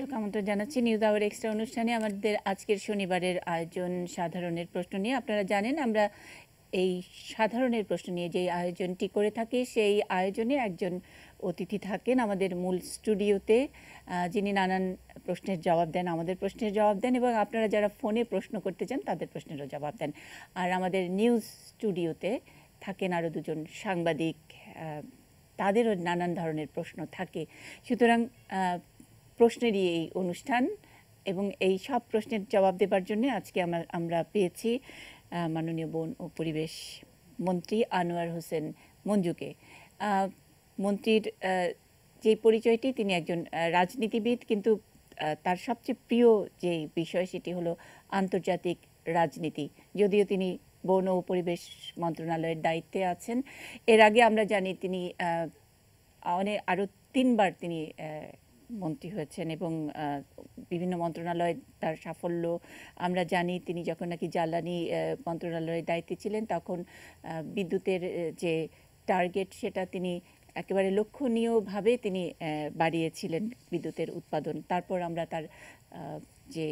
দর্শক আমন্ত্রণ জানাচ্ছি নিউজ আওয়ার এক্সট্রা অনুষ্ঠানে আমাদের আজকের শনিবারের আয়োজন সাধারণের প্রশ্ন নিয়ে আপনারা জানেন আমরা এই সাধারণের প্রশ্ন নিয়ে যে আয়োজনটি করে থাকি সেই আয়োজনে একজন অতিথি থাকেন আমাদের মূল স্টুডিওতে যিনি নানান প্রশ্নের জবাব দেন আমাদের প্রশ্নের জবাব দেন এবং আপনারা যারা ফোনে প্রশ্ন করতে চান তাদের প্রশ্নেরও জবাব দেন আর আমাদের নিউজ স্টুডিওতে থাকেন আরও দুজন সাংবাদিক তাদেরও নানান ধরনের প্রশ্ন থাকে সুতরাং প্রশ্নেরই এই অনুষ্ঠান এবং এই সব প্রশ্নের জবাব দেবার জন্য আজকে আমার আমরা পেয়েছি মাননীয় বন ও পরিবেশ মন্ত্রী আনোয়ার হোসেন মঞ্জুকে মন্ত্রীর যে পরিচয়টি তিনি একজন রাজনীতিবিদ কিন্তু তার সবচেয়ে প্রিয় যে বিষয় সেটি হলো আন্তর্জাতিক রাজনীতি যদিও তিনি বন ও পরিবেশ মন্ত্রণালয়ের দায়িত্বে আছেন এর আগে আমরা জানি তিনি অনেক আরও তিনবার তিনি মন্ত্রী হয়েছেন এবং বিভিন্ন মন্ত্রণালয়ে তার সাফল্য আমরা জানি তিনি যখন নাকি জ্বালানি মন্ত্রণালয়ের দায়িত্বে ছিলেন তখন বিদ্যুতের যে টার্গেট সেটা তিনি একেবারে লক্ষণীয়ভাবে তিনি বাড়িয়েছিলেন বিদ্যুতের উৎপাদন তারপর আমরা তার যে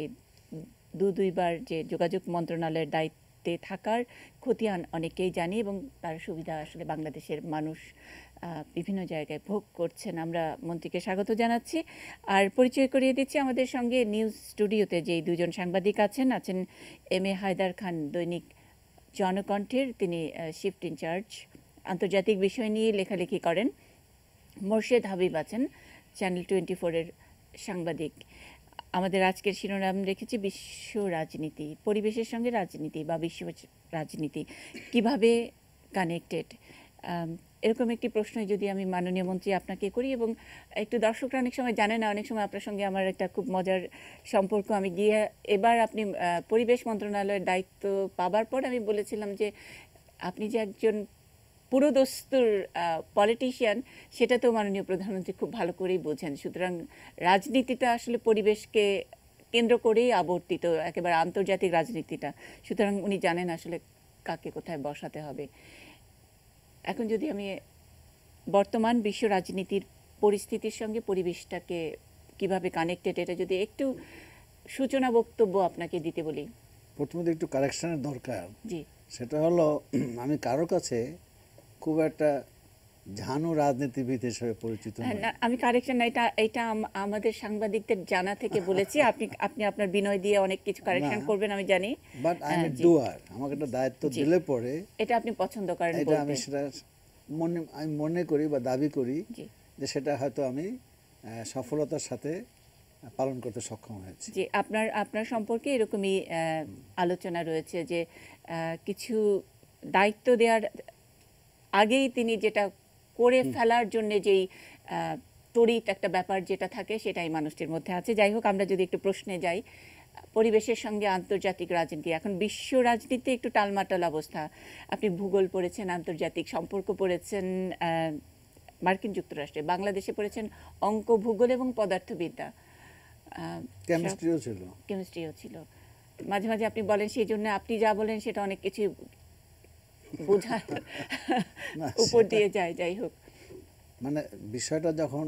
দু দুইবার যে যোগাযোগ মন্ত্রণালয়ের দায়িত্বে থাকার ক্ষতিয়ান অনেকেই জানি এবং তার সুবিধা আসলে বাংলাদেশের মানুষ বিভিন্ন জায়গায় ভোগ করছেন আমরা মন্ত্রীকে স্বাগত জানাচ্ছি আর পরিচয় করিয়ে দিচ্ছি আমাদের সঙ্গে নিউজ স্টুডিওতে যেই দুজন সাংবাদিক আছেন আছেন এম এ হায়দার খান দৈনিক জনকণ্ঠের তিনি শিফট ইনচার্জ আন্তর্জাতিক বিষয় নিয়ে লেখালেখি করেন মোর্শেদ হাবিব আছেন চ্যানেল টোয়েন্টি ফোরের সাংবাদিক আমাদের আজকের শিরোনাম রেখেছি বিশ্ব রাজনীতি পরিবেশের সঙ্গে রাজনীতি বা বিশ্ব রাজনীতি কিভাবে কানেক্টেড এরকম একটি প্রশ্ন যদি আমি মাননীয় মন্ত্রী আপনাকে করি এবং একটু দর্শকরা অনেক সময় জানে না অনেক সময় আপনার সঙ্গে আমার একটা খুব মজার সম্পর্ক আমি গিয়ে এবার আপনি পরিবেশ মন্ত্রণালয়ের দায়িত্ব পাবার পর আমি বলেছিলাম যে আপনি যে একজন পুরোদস্তুর পলিটিশিয়ান সেটা তো মাননীয় প্রধানমন্ত্রী খুব ভালো করেই বোঝেন সুতরাং রাজনীতিটা আসলে পরিবেশকে কেন্দ্র করেই আবর্তিত একেবারে আন্তর্জাতিক রাজনীতিটা সুতরাং উনি জানেন আসলে কাকে কোথায় বসাতে হবে এখন যদি আমি বর্তমান বিশ্ব রাজনীতির পরিস্থিতির সঙ্গে পরিবেশটাকে কিভাবে কানেক্টেড এটা যদি একটু সূচনা বক্তব্য আপনাকে দিতে বলি প্রথমত একটু কারেকশনের দরকার জি সেটা হলো আমি কারোর কাছে খুব একটা ঝানু রাজনীতিবিদ হিসেবে পরিচিত হ্যাঁ, আমি কারেকশন এটা এটা আমাদের সাংবাদিকদের জানা থেকে বলেছি আপনি আপনি আপনার বিনয় দিয়ে অনেক কিছু কারেকশন করবেন আমি জানি বাট আই এম ডুয়ার আমাকে একটা দায়িত্ব দিলে পরে এটা আপনি পছন্দ করেন এটা আমি সেটা মনে আমি মনে করি বা দাবি করি যে সেটা হয়তো আমি সফলতার সাথে পালন করতে সক্ষম হয়েছে যে আপনার আপনার সম্পর্কে এরকমই আলোচনা রয়েছে যে কিছু দায়িত্ব দেওয়ার আগেই তিনি যেটা করে ফেলার জন্য যেই তড়িৎ একটা ব্যাপার যেটা থাকে সেটাই মানুষটির মধ্যে আছে যাই হোক আমরা যদি একটু প্রশ্নে যাই পরিবেশের সঙ্গে আন্তর্জাতিক রাজনীতি এখন বিশ্ব রাজনীতিতে একটু টালমাটাল অবস্থা আপনি ভূগোল পড়েছেন আন্তর্জাতিক সম্পর্ক পড়েছেন মার্কিন যুক্তরাষ্ট্রে বাংলাদেশে পড়েছেন অঙ্ক ভূগোল এবং পদার্থবিদ্যা কেমিস্ট্রিও ছিল কেমিস্ট্রিও ছিল মাঝে মাঝে আপনি বলেন সেই জন্য আপনি যা বলেন সেটা অনেক কিছু বোঝার উপর দিয়ে যায় যাই হোক মানে বিষয়টা যখন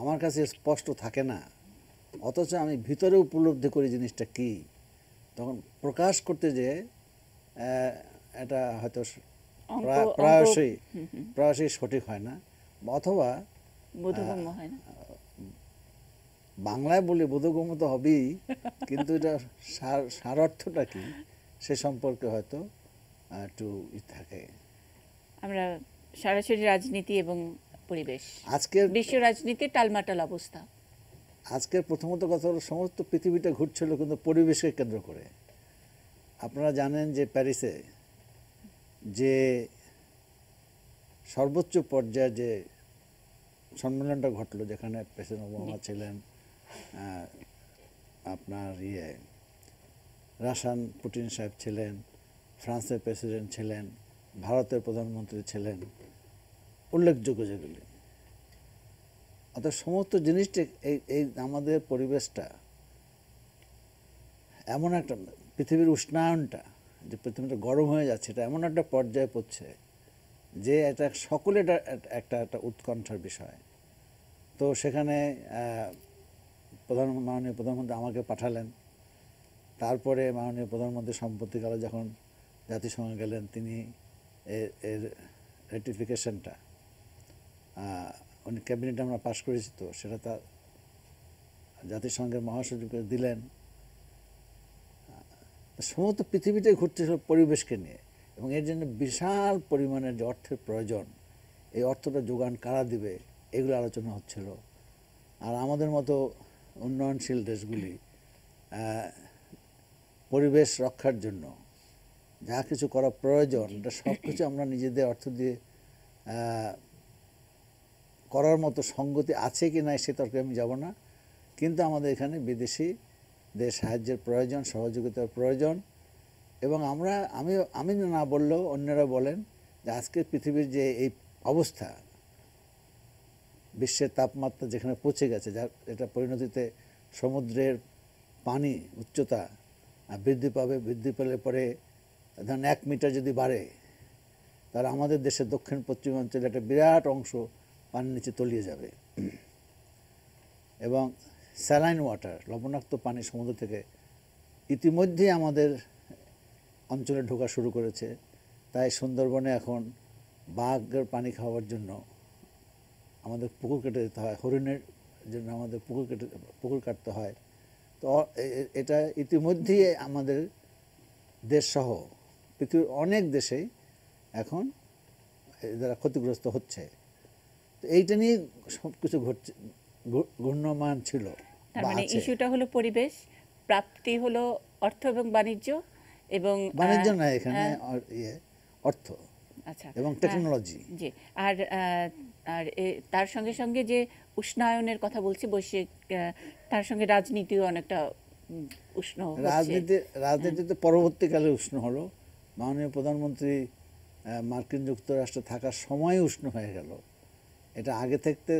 আমার কাছে স্পষ্ট থাকে না অথচ আমি ভিতরে উপলব্ধি করি জিনিসটা কি তখন প্রকাশ করতে যে এটা হয়তো প্রায়শই প্রায়শই সঠিক হয় না অথবা বাংলায় বলে বোধগম্য তো হবেই কিন্তু এটা সার সারার্থটা কি সে সম্পর্কে হয়তো টু থাকে আমরা সরাসরি রাজনীতি এবং পরিবেশ আজকের বিশ্ব রাজনীতি টালমাটাল অবস্থা আজকের প্রথমত কথা হলো সমস্ত পৃথিবীটা ঘুরছিল কিন্তু পরিবেশকে কেন্দ্র করে আপনারা জানেন যে প্যারিসে যে সর্বোচ্চ পর্যায়ে যে সম্মেলনটা ঘটলো যেখানে প্রেসিডেন্ট ওবামা ছিলেন আপনার ইয়ে রাশান পুটিন সাহেব ছিলেন ফ্রান্সের প্রেসিডেন্ট ছিলেন ভারতের প্রধানমন্ত্রী ছিলেন উল্লেখযোগ্য যেগুলি অর্থাৎ সমস্ত জিনিসটি এই এই আমাদের পরিবেশটা এমন একটা পৃথিবীর উষ্ণায়নটা যে পৃথিবীটা গরম হয়ে যাচ্ছে এটা এমন একটা পর্যায়ে পড়ছে যে এটা সকলে এটা একটা একটা উৎকণ্ঠার বিষয় তো সেখানে প্রধান মাননীয় প্রধানমন্ত্রী আমাকে পাঠালেন তারপরে মাননীয় প্রধানমন্ত্রী সম্পত্তিকালে যখন জাতিসংঘে গেলেন তিনি এর রেটিফিকেশনটা উনি ক্যাবিনেট আমরা পাশ করেছি তো সেটা তার জাতিসংঘের মহাসচিবকে দিলেন সমস্ত পৃথিবীটাই ঘুরতেছিল পরিবেশকে নিয়ে এবং এর জন্য বিশাল পরিমাণের যে অর্থের প্রয়োজন এই অর্থটা যোগান কারা দিবে এগুলো আলোচনা হচ্ছিল আর আমাদের মতো উন্নয়নশীল দেশগুলি পরিবেশ রক্ষার জন্য যা কিছু করা প্রয়োজন এটা সব কিছু আমরা নিজেদের অর্থ দিয়ে করার মতো সঙ্গতি আছে কি না সে তর্কে আমি যাব না কিন্তু আমাদের এখানে বিদেশিদের সাহায্যের প্রয়োজন সহযোগিতার প্রয়োজন এবং আমরা আমি আমি না বললেও অন্যরা বলেন যে আজকের পৃথিবীর যে এই অবস্থা বিশ্বের তাপমাত্রা যেখানে পৌঁছে গেছে যার এটা পরিণতিতে সমুদ্রের পানি উচ্চতা বৃদ্ধি পাবে বৃদ্ধি পেলে পরে ধরেন এক মিটার যদি বাড়ে তাহলে আমাদের দেশের দক্ষিণ পশ্চিমাঞ্চলে একটা বিরাট অংশ পানির নিচে তলিয়ে যাবে এবং স্যালাইন ওয়াটার লবণাক্ত পানি সমুদ্র থেকে ইতিমধ্যেই আমাদের অঞ্চলে ঢোকা শুরু করেছে তাই সুন্দরবনে এখন বাঘের পানি খাওয়ার জন্য আমাদের পুকুর কেটে দিতে হয় হরিণের জন্য আমাদের পুকুর কেটে পুকুর কাটতে হয় তো এটা ইতিমধ্যেই আমাদের দেশসহ পৃথিবীর অনেক দেশে এখন যারা ক্ষতিগ্রস্ত হচ্ছে তো এইটা নিয়ে সব কিছু ঘটছে ঘূর্ণমান ছিল মানে ইস্যুটা হলো পরিবেশ প্রাপ্তি হলো অর্থ এবং বাণিজ্য এবং বাণিজ্য না এখানে ইয়ে, অর্থ আচ্ছা এবং টেকনোলজি জি আর আর তার সঙ্গে সঙ্গে যে উষ্ণায়নের কথা বলছি বৈশ্বিক তার সঙ্গে রাজনীতিও অনেকটা উষ্ণ রাজনীতি তো হ্যাঁ। পরবর্তীকালে উষ্ণ হলো মাননীয় প্রধানমন্ত্রী মার্কিন যুক্তরাষ্ট্রে থাকার সময় উষ্ণ হয়ে গেল এটা আগে থাকতে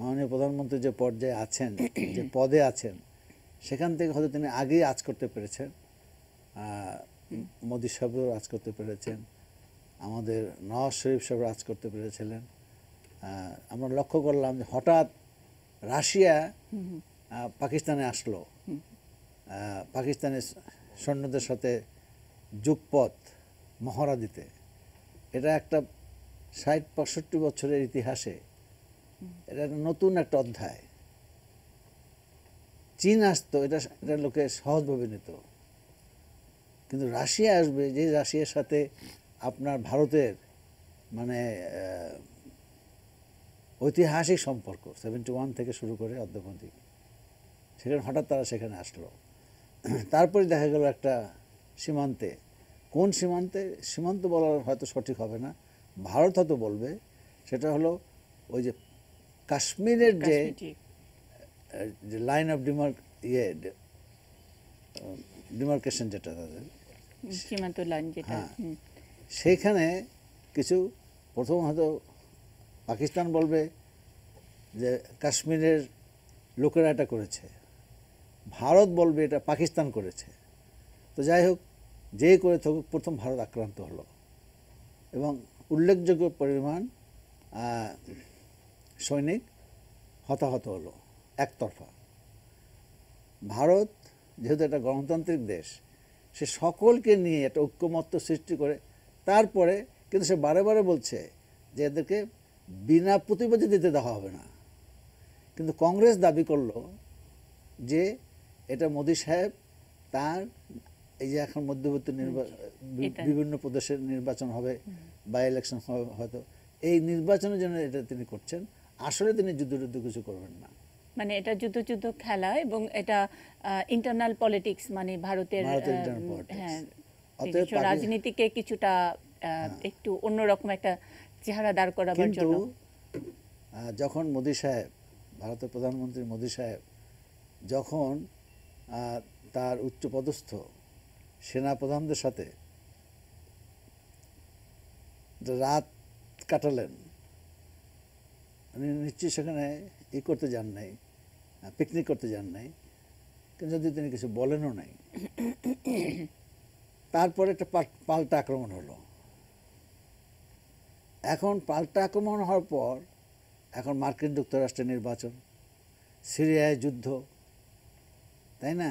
মাননীয় প্রধানমন্ত্রী যে পর্যায়ে আছেন যে পদে আছেন সেখান থেকে হয়তো তিনি আগেই আজ করতে পেরেছেন মোদী সাহেবও আজ করতে পেরেছেন আমাদের নওয়াজ শরীফ সাহেব আজ করতে পেরেছিলেন আমরা লক্ষ্য করলাম যে হঠাৎ রাশিয়া পাকিস্তানে আসলো পাকিস্তানের সৈন্যদের সাথে যুগপথ মহড়া দিতে এটা একটা ষাট পঁয়ষট্টি বছরের ইতিহাসে এটা নতুন একটা অধ্যায় চীন আসতো এটা এটা লোকে সহজভাবে নিত কিন্তু রাশিয়া আসবে যে রাশিয়ার সাথে আপনার ভারতের মানে ঐতিহাসিক সম্পর্ক সেভেন্টি ওয়ান থেকে শুরু করে অদ্যপন্থী সেখানে হঠাৎ তারা সেখানে আসলো তারপরে দেখা গেল একটা সীমান্তে কোন সীমান্তে সীমান্ত বলার হয়তো সঠিক হবে না ভারত হয়তো বলবে সেটা হলো ওই যে কাশ্মীরের যে লাইন অফ ডিমার্ক ইয়ে ডিমার্কেশন যেটা তাদের সীমান্ত লাইন যেটা হ্যাঁ। সেইখানে কিছু প্রথম হয়তো পাকিস্তান বলবে যে কাশ্মীরের লোকেরা এটা করেছে ভারত বলবে এটা পাকিস্তান করেছে তো যাই হোক যে করে থাকুক প্রথম ভারত আক্রান্ত হলো এবং উল্লেখযোগ্য পরিমাণ সৈনিক হতাহত হলো একতরফা ভারত যেহেতু একটা গণতান্ত্রিক দেশ সে সকলকে নিয়ে একটা ঐক্যমত্য সৃষ্টি করে তারপরে কিন্তু সে বারে বারে বলছে যে এদেরকে বিনা প্রতিবাদী দিতে দেওয়া হবে না কিন্তু কংগ্রেস দাবি করল যে এটা মোদি সাহেব তার এই যে এখন মধ্যবর্তী নির্বাচন বিভিন্ন প্রদেশের নির্বাচন হবে বা ইলেকশন হবে হয়তো এই নির্বাচনের জন্য এটা তিনি করছেন আসলে তিনি যুদ্ধ যুদ্ধ কিছু করবেন না মানে এটা যুদ্ধ যুদ্ধ খেলা এবং এটা ইন্টারনাল পলিটিক্স মানে ভারতের হ্যাঁ, রাজনীতিকে কিছুটা হ্যাঁ। একটু অন্যরকম একটা চেহারা দাঁড় করাবার জন্য যখন মোদি সাহেব ভারতের প্রধানমন্ত্রী মোদি সাহেব যখন তার উচ্চপদস্থ সেনাপ্রধানদের সাথে রাত কাটালেন উনি নিশ্চয়ই সেখানে ই করতে যান নাই পিকনিক করতে যান নাই কিন্তু যদি তিনি কিছু বলেনও নাই তারপরে একটা পাল্টা আক্রমণ হলো এখন পাল্টা আক্রমণ হওয়ার পর এখন মার্কিন যুক্তরাষ্ট্রের নির্বাচন সিরিয়ায় যুদ্ধ তাই না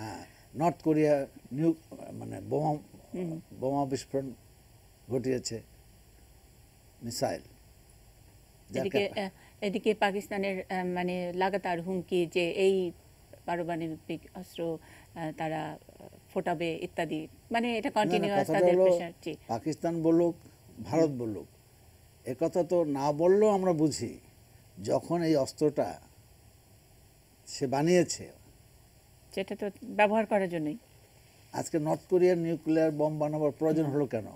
হ্যাঁ নর্থ কোরিয়া নিউ মানে বোমা বোমা বিস্ফোরণ ঘটিয়েছে মিসাইল এদিকে এদিকে পাকিস্তানের মানে লাগাতার হুমকি যে এই পারমাণবিক অস্ত্র তারা ফোটাবে ইত্যাদি মানে এটা কন্টিনিউয়াস তাদের প্রেসার পাকিস্তান বলুক ভারত বলুক একথা তো না বললেও আমরা বুঝি যখন এই অস্ত্রটা সে বানিয়েছে সেটা তো ব্যবহার করার জন্যই আজকে নর্থ কোরিয়ার নিউক্লিয়ার বোম বানাবার প্রয়োজন হলো কেন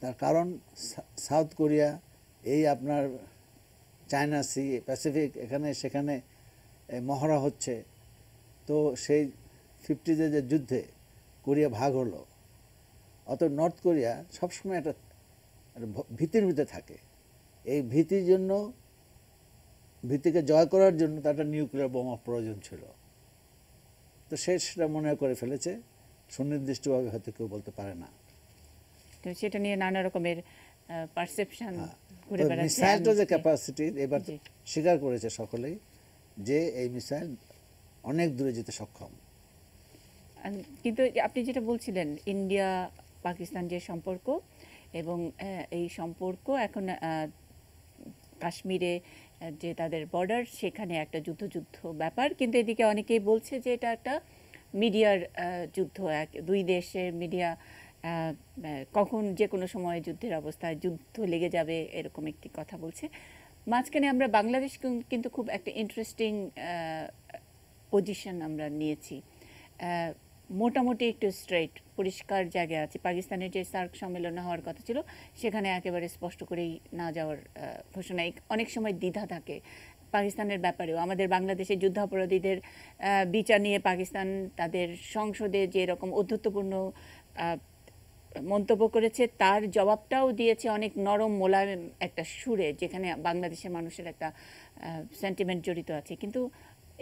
তার কারণ সাউথ কোরিয়া এই আপনার চায়না সি প্যাসিফিক এখানে সেখানে মহড়া হচ্ছে তো সেই ফিফটিতে যে যুদ্ধে কোরিয়া ভাগ হলো অত নর্থ কোরিয়া সবসময় একটা মানে ভীতির ভিতরে থাকে এই ভীতির জন্য ভীতিকে জয় করার জন্য তার একটা নিউক্লিয়ার বোমা প্রয়োজন ছিল তো সে সেটা মনে করে ফেলেছে সুনির্দিষ্টভাবে হয়তো কেউ বলতে পারে না সেটা নিয়ে নানা রকমের মিসাইলটা যে ক্যাপাসিটি এবার স্বীকার করেছে সকলেই যে এই মিসাইল অনেক দূরে যেতে সক্ষম কিন্তু আপনি যেটা বলছিলেন ইন্ডিয়া পাকিস্তান যে সম্পর্ক এবং এই সম্পর্ক এখন কাশ্মীরে যে তাদের বর্ডার সেখানে একটা যুদ্ধ যুদ্ধ ব্যাপার কিন্তু এদিকে অনেকেই বলছে যে এটা একটা মিডিয়ার যুদ্ধ এক দুই দেশের মিডিয়া কখন যে কোনো সময় যুদ্ধের অবস্থায় যুদ্ধ লেগে যাবে এরকম একটি কথা বলছে মাঝখানে আমরা বাংলাদেশ কিন্তু খুব একটা ইন্টারেস্টিং পজিশন আমরা নিয়েছি মোটামুটি একটু স্ট্রেট পরিষ্কার জায়গা আছে পাকিস্তানের যে সার্ক সম্মেলন হওয়ার কথা ছিল সেখানে একেবারে স্পষ্ট করেই না যাওয়ার ঘোষণা অনেক সময় দ্বিধা থাকে পাকিস্তানের ব্যাপারেও আমাদের বাংলাদেশে যুদ্ধাপরাধীদের বিচার নিয়ে পাকিস্তান তাদের সংসদে যে রকম অধ্যত্বপূর্ণ মন্তব্য করেছে তার জবাবটাও দিয়েছে অনেক নরম মোলায়েম একটা সুরে যেখানে বাংলাদেশের মানুষের একটা সেন্টিমেন্ট জড়িত আছে কিন্তু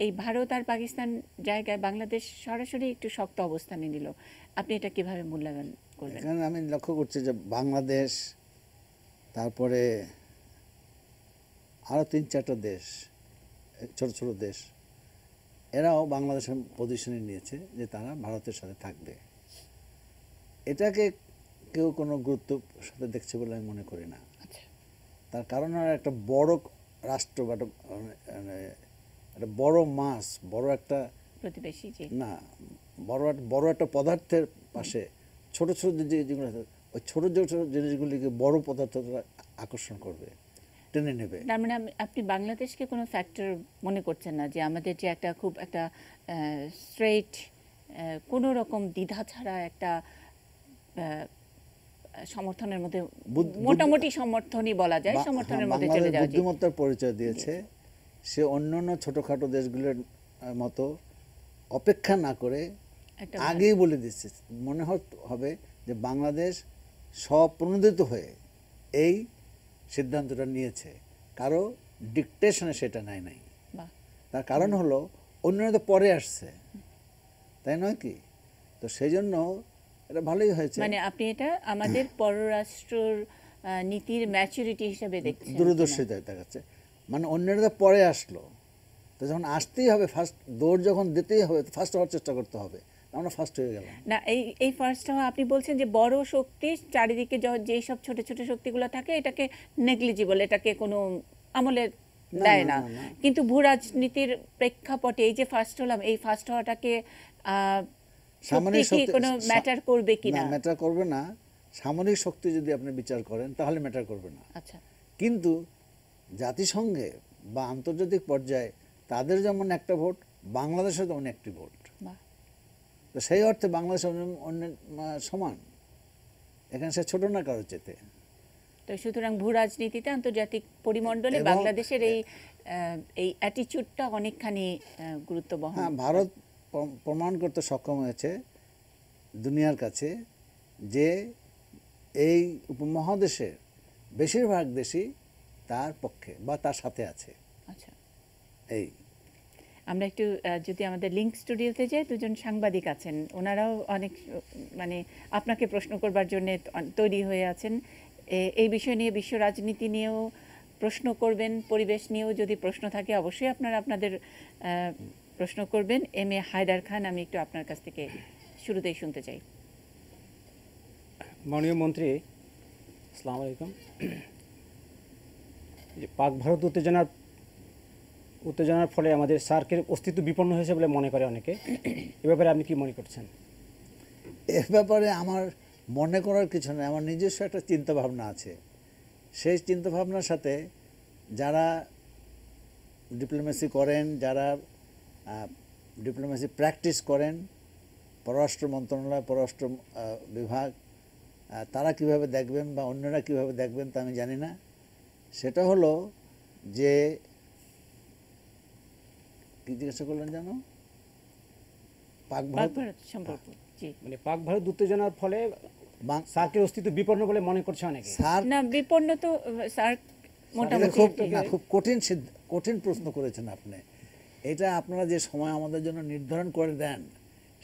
এই ভারত আর পাকিস্তান জায়গায় বাংলাদেশ সরাসরি একটু শক্ত অবস্থানে নিল আপনি এটা কিভাবে মূল্যায়ন করবেন আমি লক্ষ্য করছি যে বাংলাদেশ তারপরে আরও তিন চারটা দেশ ছোট ছোট দেশ এরাও বাংলাদেশের পজিশনে নিয়েছে যে তারা ভারতের সাথে থাকবে এটাকে কেউ কোনো গুরুত্ব সাথে দেখছে বলে আমি মনে করি না আচ্ছা। তার কারণ একটা বড় রাষ্ট্র বা মানে, মানে একটা বড় মাছ বড় একটা প্রতিবেশী না বড় বড় একটা পদার্থের পাশে ছোট ছোট যে যেগুলো ওই ছোট ছোট জিনিসগুলিকে বড় পদার্থ আকর্ষণ করবে টেনে নেবে তার মানে আপনি বাংলাদেশকে কোনো ফ্যাক্টর মনে করছেন না যে আমাদের যে একটা খুব একটা স্ট্রেট কোনো রকম দ্বিধা ছাড়া একটা সমর্থনের মধ্যে মোটামুটি সমর্থনই বলা যায় হ্যাঁ, সমর্থনের মধ্যে চলে যাওয়া বুদ্ধিমত্তার পরিচয় দিয়েছে সে অন্য অন্য ছোটোখাটো দেশগুলোর মতো অপেক্ষা না করে আগেই বলে দিচ্ছে মনে হবে যে বাংলাদেশ স্বপ্রণোদিত হয়ে এই সিদ্ধান্তটা নিয়েছে কারো ডিকটেশনে সেটা নেয় নাই তার কারণ হলো অন্যরা তো পরে আসছে তাই নয় কি তো সেই জন্য এটা ভালোই হয়েছে মানে আপনি এটা আমাদের পররাষ্ট্র নীতির ম্যাচুরিটি হিসাবে দেখছেন দূরদর্শিতা দেখাচ্ছে মানে অন্যেরা পরে আসলো তো যখন আসতেই হবে ফার্স্ট দৌড় যখন দিতেই হবে তো ফার্স্ট হওয়ার চেষ্টা করতে হবে আমরা ফার্স্ট হয়ে গেলাম না এই এই ফার্স্ট হওয়া আপনি বলছেন যে বড় শক্তি চারিদিকে যেই সব ছোট ছোট শক্তিগুলো থাকে এটাকে নেগলিজিবল এটাকে কোনো আমলে দেয় না কিন্তু ভূ রাজনীতির প্রেক্ষাপটে এই যে ফার্স্ট হলাম এই ফার্স্ট হওয়াটাকে সামরিক শক্তি কোনো ম্যাটার করবে কি না ম্যাটার করবে না সামরিক শক্তি যদি আপনি বিচার করেন তাহলে ম্যাটার করবে না আচ্ছা কিন্তু জাতিসংঘে বা আন্তর্জাতিক পর্যায়ে তাদের যেমন একটা ভোট বাংলাদেশে তেমন একটি ভোট তো সেই অর্থে বাংলাদেশ অন্য সমান এখানে সে ছোট না কারোর চেতে তো সুতরাং ভূ রাজনীতিতে আন্তর্জাতিক পরিমণ্ডলে বাংলাদেশের এই এই অ্যাটিচিউডটা অনেকখানি গুরুত্ব হ্যাঁ ভারত প্রমাণ করতে সক্ষম হয়েছে দুনিয়ার কাছে যে এই উপমহাদেশের বেশিরভাগ দেশই তার পক্ষে বা তার সাথে আছে আচ্ছা এই আমরা একটু যদি আমাদের লিঙ্ক স্টুডিওতে যাই দুজন সাংবাদিক আছেন ওনারাও অনেক মানে আপনাকে প্রশ্ন করবার জন্য তৈরি হয়ে আছেন এই বিষয় নিয়ে বিশ্ব রাজনীতি নিয়েও প্রশ্ন করবেন পরিবেশ নিয়েও যদি প্রশ্ন থাকে অবশ্যই আপনারা আপনাদের প্রশ্ন করবেন এম এ হায়দার খান আমি একটু আপনার কাছ থেকে শুরুতেই শুনতে চাই মাননীয় মন্ত্রী আসসালামু আলাইকুম যে পাক ভারত উত্তেজনার উত্তেজনার ফলে আমাদের সার্কের অস্তিত্ব বিপন্ন হয়েছে বলে মনে করে অনেকে এ ব্যাপারে আপনি কি মনে করছেন এ ব্যাপারে আমার মনে করার কিছু নেই আমার নিজস্ব একটা চিন্তাভাবনা আছে সেই চিন্তাভাবনার সাথে যারা ডিপ্লোমেসি করেন যারা ডিপ্লোমেসি প্র্যাকটিস করেন পররাষ্ট্র মন্ত্রণালয় পররাষ্ট্র বিভাগ তারা কিভাবে দেখবেন বা অন্যরা কিভাবে দেখবেন তা আমি জানি না সেটা হলো যে কি জিজ্ঞাসা করলেন জানো পাক ভারত হ্যাঁ। মানে পাক ভারত উত্তেজনার ফলে সার্কের অস্তিত্ব বিপন্ন বলে মনে করছে অনেকে না বিপন্ন তো মোটামুটি খুব না খুব কঠিন কঠিন প্রশ্ন করেছেন আপনি এটা আপনারা যে সময় আমাদের জন্য নির্ধারণ করে দেন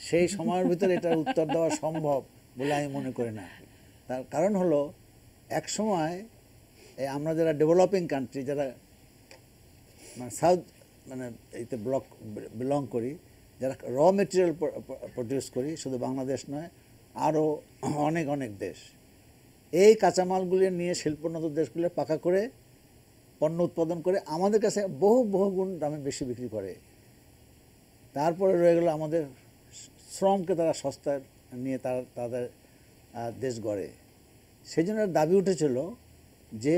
সেই সময়ের ভিতরে এটার উত্তর দেওয়া সম্ভব বলে আমি মনে করি না তার কারণ হলো এক সময় এই আমরা যারা ডেভেলপিং কান্ট্রি যারা মানে সাউথ মানে এইতে ব্লক বিলং করি যারা র মেটেরিয়াল প্রডিউস করি শুধু বাংলাদেশ নয় আরও অনেক অনেক দেশ এই কাঁচামালগুলি নিয়ে শিল্পোন্নত দেশগুলো পাকা করে পণ্য উৎপাদন করে আমাদের কাছে বহু বহু গুণ দামে বেশি বিক্রি করে তারপরে রয়ে গেল আমাদের শ্রমকে তারা সস্তায় নিয়ে তারা তাদের দেশ গড়ে সেই জন্য দাবি উঠেছিল যে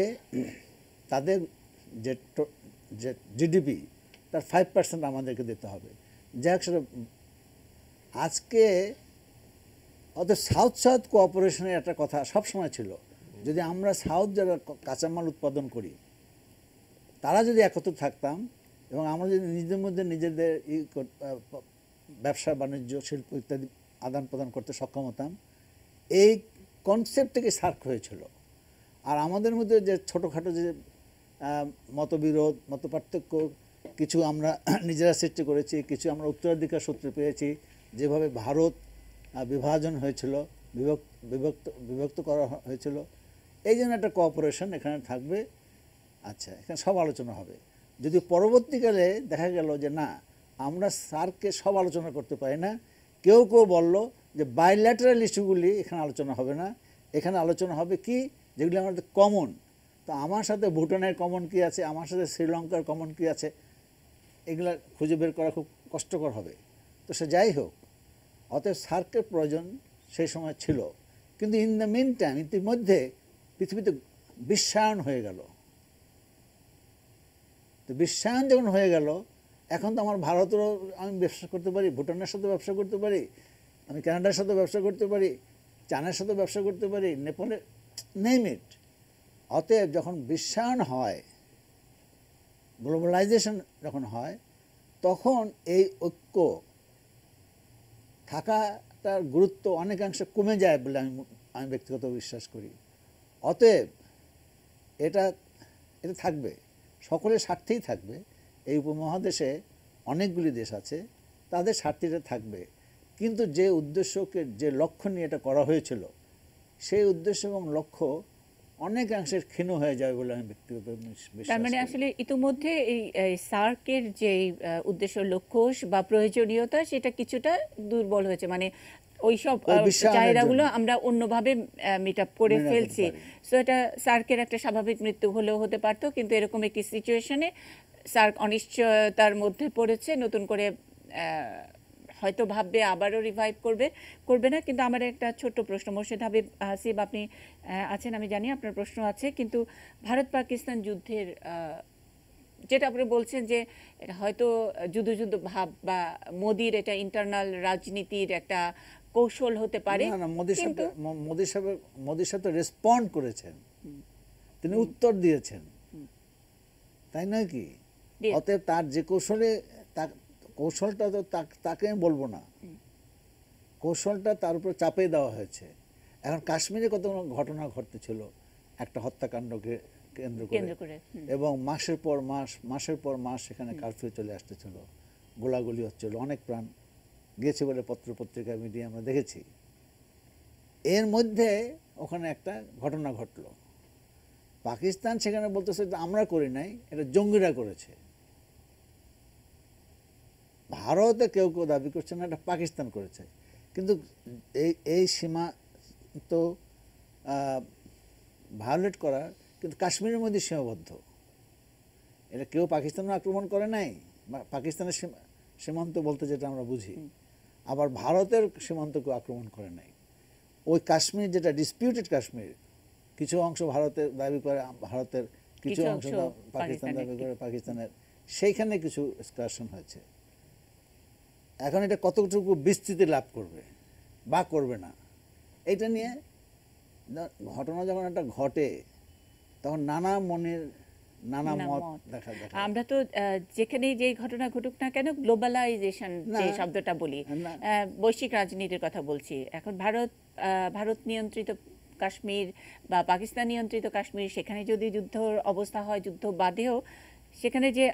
তাদের যে যে জিডিপি তার ফাইভ পার্সেন্ট আমাদেরকে দিতে হবে যাই হোক আজকে অত সাউথ সাউথ কোঅপারেশনের একটা কথা সবসময় ছিল যদি আমরা সাউথ যারা কাঁচামাল উৎপাদন করি তারা যদি একত্র থাকতাম এবং আমরা যদি নিজেদের মধ্যে নিজেদের ই ব্যবসা বাণিজ্য শিল্প ইত্যাদি আদান প্রদান করতে সক্ষম হতাম এই কনসেপ্ট থেকে সার্ক হয়েছিল আর আমাদের মধ্যে যে ছোটোখাটো যে মতবিরোধ মত পার্থক্য কিছু আমরা নিজেরা সৃষ্টি করেছি কিছু আমরা উত্তরাধিকার সূত্রে পেয়েছি যেভাবে ভারত বিভাজন হয়েছিল বিভক্ত বিভক্ত বিভক্ত করা হয়েছিল এই জন্য একটা কোঅপারেশন এখানে থাকবে আচ্ছা এখানে সব আলোচনা হবে যদি পরবর্তীকালে দেখা গেল যে না আমরা স্যারকে সব আলোচনা করতে পারি না কেউ কেউ বলল যে বাইল্যাটারাল ইস্যুগুলি এখানে আলোচনা হবে না এখানে আলোচনা হবে কি যেগুলি আমাদের কমন তো আমার সাথে ভুটানের কমন কী আছে আমার সাথে শ্রীলঙ্কার কমন কী আছে এগুলো খুঁজে বের করা খুব কষ্টকর হবে তো সে যাই হোক অতএব সার্কের প্রয়োজন সেই সময় ছিল কিন্তু ইন দ্য মিন টাইম ইতিমধ্যে পৃথিবীতে বিশ্বায়ন হয়ে গেল তো বিশ্বায়ন যখন হয়ে গেল এখন তো আমার ভারতেরও আমি ব্যবসা করতে পারি ভুটানের সাথে ব্যবসা করতে পারি আমি কানাডার সাথে ব্যবসা করতে পারি চায়নার সাথে ব্যবসা করতে পারি নেপালের নেম ইট অতএব যখন বিশ্বায়ন হয় গ্লোবালাইজেশন যখন হয় তখন এই ঐক্য থাকাটার গুরুত্ব অনেকাংশে কমে যায় বলে আমি আমি ব্যক্তিগত বিশ্বাস করি অতএব এটা এটা থাকবে সকলের স্বার্থেই থাকবে এই উপমহাদেশে অনেকগুলি দেশ আছে তাদের স্বার্থেটা থাকবে কিন্তু যে উদ্দেশ্যকে যে লক্ষ্য নিয়ে এটা করা হয়েছিল সেই উদ্দেশ্য এবং লক্ষ্য অনেকাংশের ক্ষীণ হয়ে যায় বলে আমি ব্যক্তিগত তার মানে আসলে ইতিমধ্যে এই সার্কের যে উদ্দেশ্য লক্ষ্য বা প্রয়োজনীয়তা সেটা কিছুটা দুর্বল হয়েছে মানে চাহিদাগুলো আমরা অন্যভাবে মিট আপ করে ফেলছি সো এটা সার্কের একটা স্বাভাবিক মৃত্যু হলেও হতে পারতো কিন্তু এরকম একটি সিচুয়েশনে সার্ক অনিশ্চয়তার মধ্যে পড়েছে নতুন করে হয়তো ভাববে আবারও রিভাইভ করবে করবে না কিন্তু আমার একটা ছোট্ট প্রশ্ন মোর্শেদ হাবিব হাসিব আপনি আছেন আমি জানি আপনার প্রশ্ন আছে কিন্তু ভারত পাকিস্তান যুদ্ধের যেটা আপনি বলছেন যে হয়তো যুদ্ধ যুদ্ধ ভাব বা মোদির এটা ইন্টারনাল রাজনীতির একটা কৌশল হতে পারে মোদির সাথে মোদির সাথে মোদির সাথে রেসপন্ড করেছেন তিনি উত্তর দিয়েছেন তাই নয় কি অতএব তার যে কৌশলে কৌশলটা তো তাকে আমি বলবো না কৌশলটা তার উপর চাপে দেওয়া হয়েছে এখন কাশ্মীরে কত ঘটনা ঘটতেছিল একটা হত্যাকাণ্ডকে কেন্দ্র করে এবং মাসের পর মাস মাসের পর মাস সেখানে কারফিউ চলে আসতেছিল গোলাগুলি হচ্ছিল অনেক প্রাণ গেছে বলে পত্রপত্রিকা মিডিয়া আমরা দেখেছি এর মধ্যে ওখানে একটা ঘটনা ঘটল পাকিস্তান সেখানে বলতেছে আমরা করি নাই এটা জঙ্গিরা করেছে ভারতে কেউ কেউ দাবি করছে না এটা পাকিস্তান করেছে কিন্তু এই এই সীমা তো ভায়োলেট করা কিন্তু কাশ্মীরের মধ্যে সীমাবদ্ধ এটা কেউ পাকিস্তানও আক্রমণ করে নাই পাকিস্তানের সীমা সীমান্ত বলতে যেটা আমরা বুঝি আবার ভারতের সীমান্ত কেউ আক্রমণ করে নাই ওই কাশ্মীর যেটা ডিসপিউটেড কাশ্মীর কিছু অংশ ভারতের দাবি করে ভারতের কিছু অংশ পাকিস্তান দাবি করে পাকিস্তানের সেইখানে কিছু এক্সকারশন হয়েছে এখন এটা কতটুকু বিস্তৃতি লাভ করবে বা করবে না এটা নিয়ে ঘটনা যখন একটা ঘটে তখন নানা মনের নানা মত দেখা যায় আমরা তো যেখানে যে ঘটনা ঘটুক না কেন গ্লোবালাইজেশন যে শব্দটা বলি বৈশ্বিক রাজনীতির কথা বলছি এখন ভারত ভারত নিয়ন্ত্রিত কাশ্মীর বা পাকিস্তান নিয়ন্ত্রিত কাশ্মীর সেখানে যদি যুদ্ধ অবস্থা হয় যুদ্ধ বাদেও সেখানে যে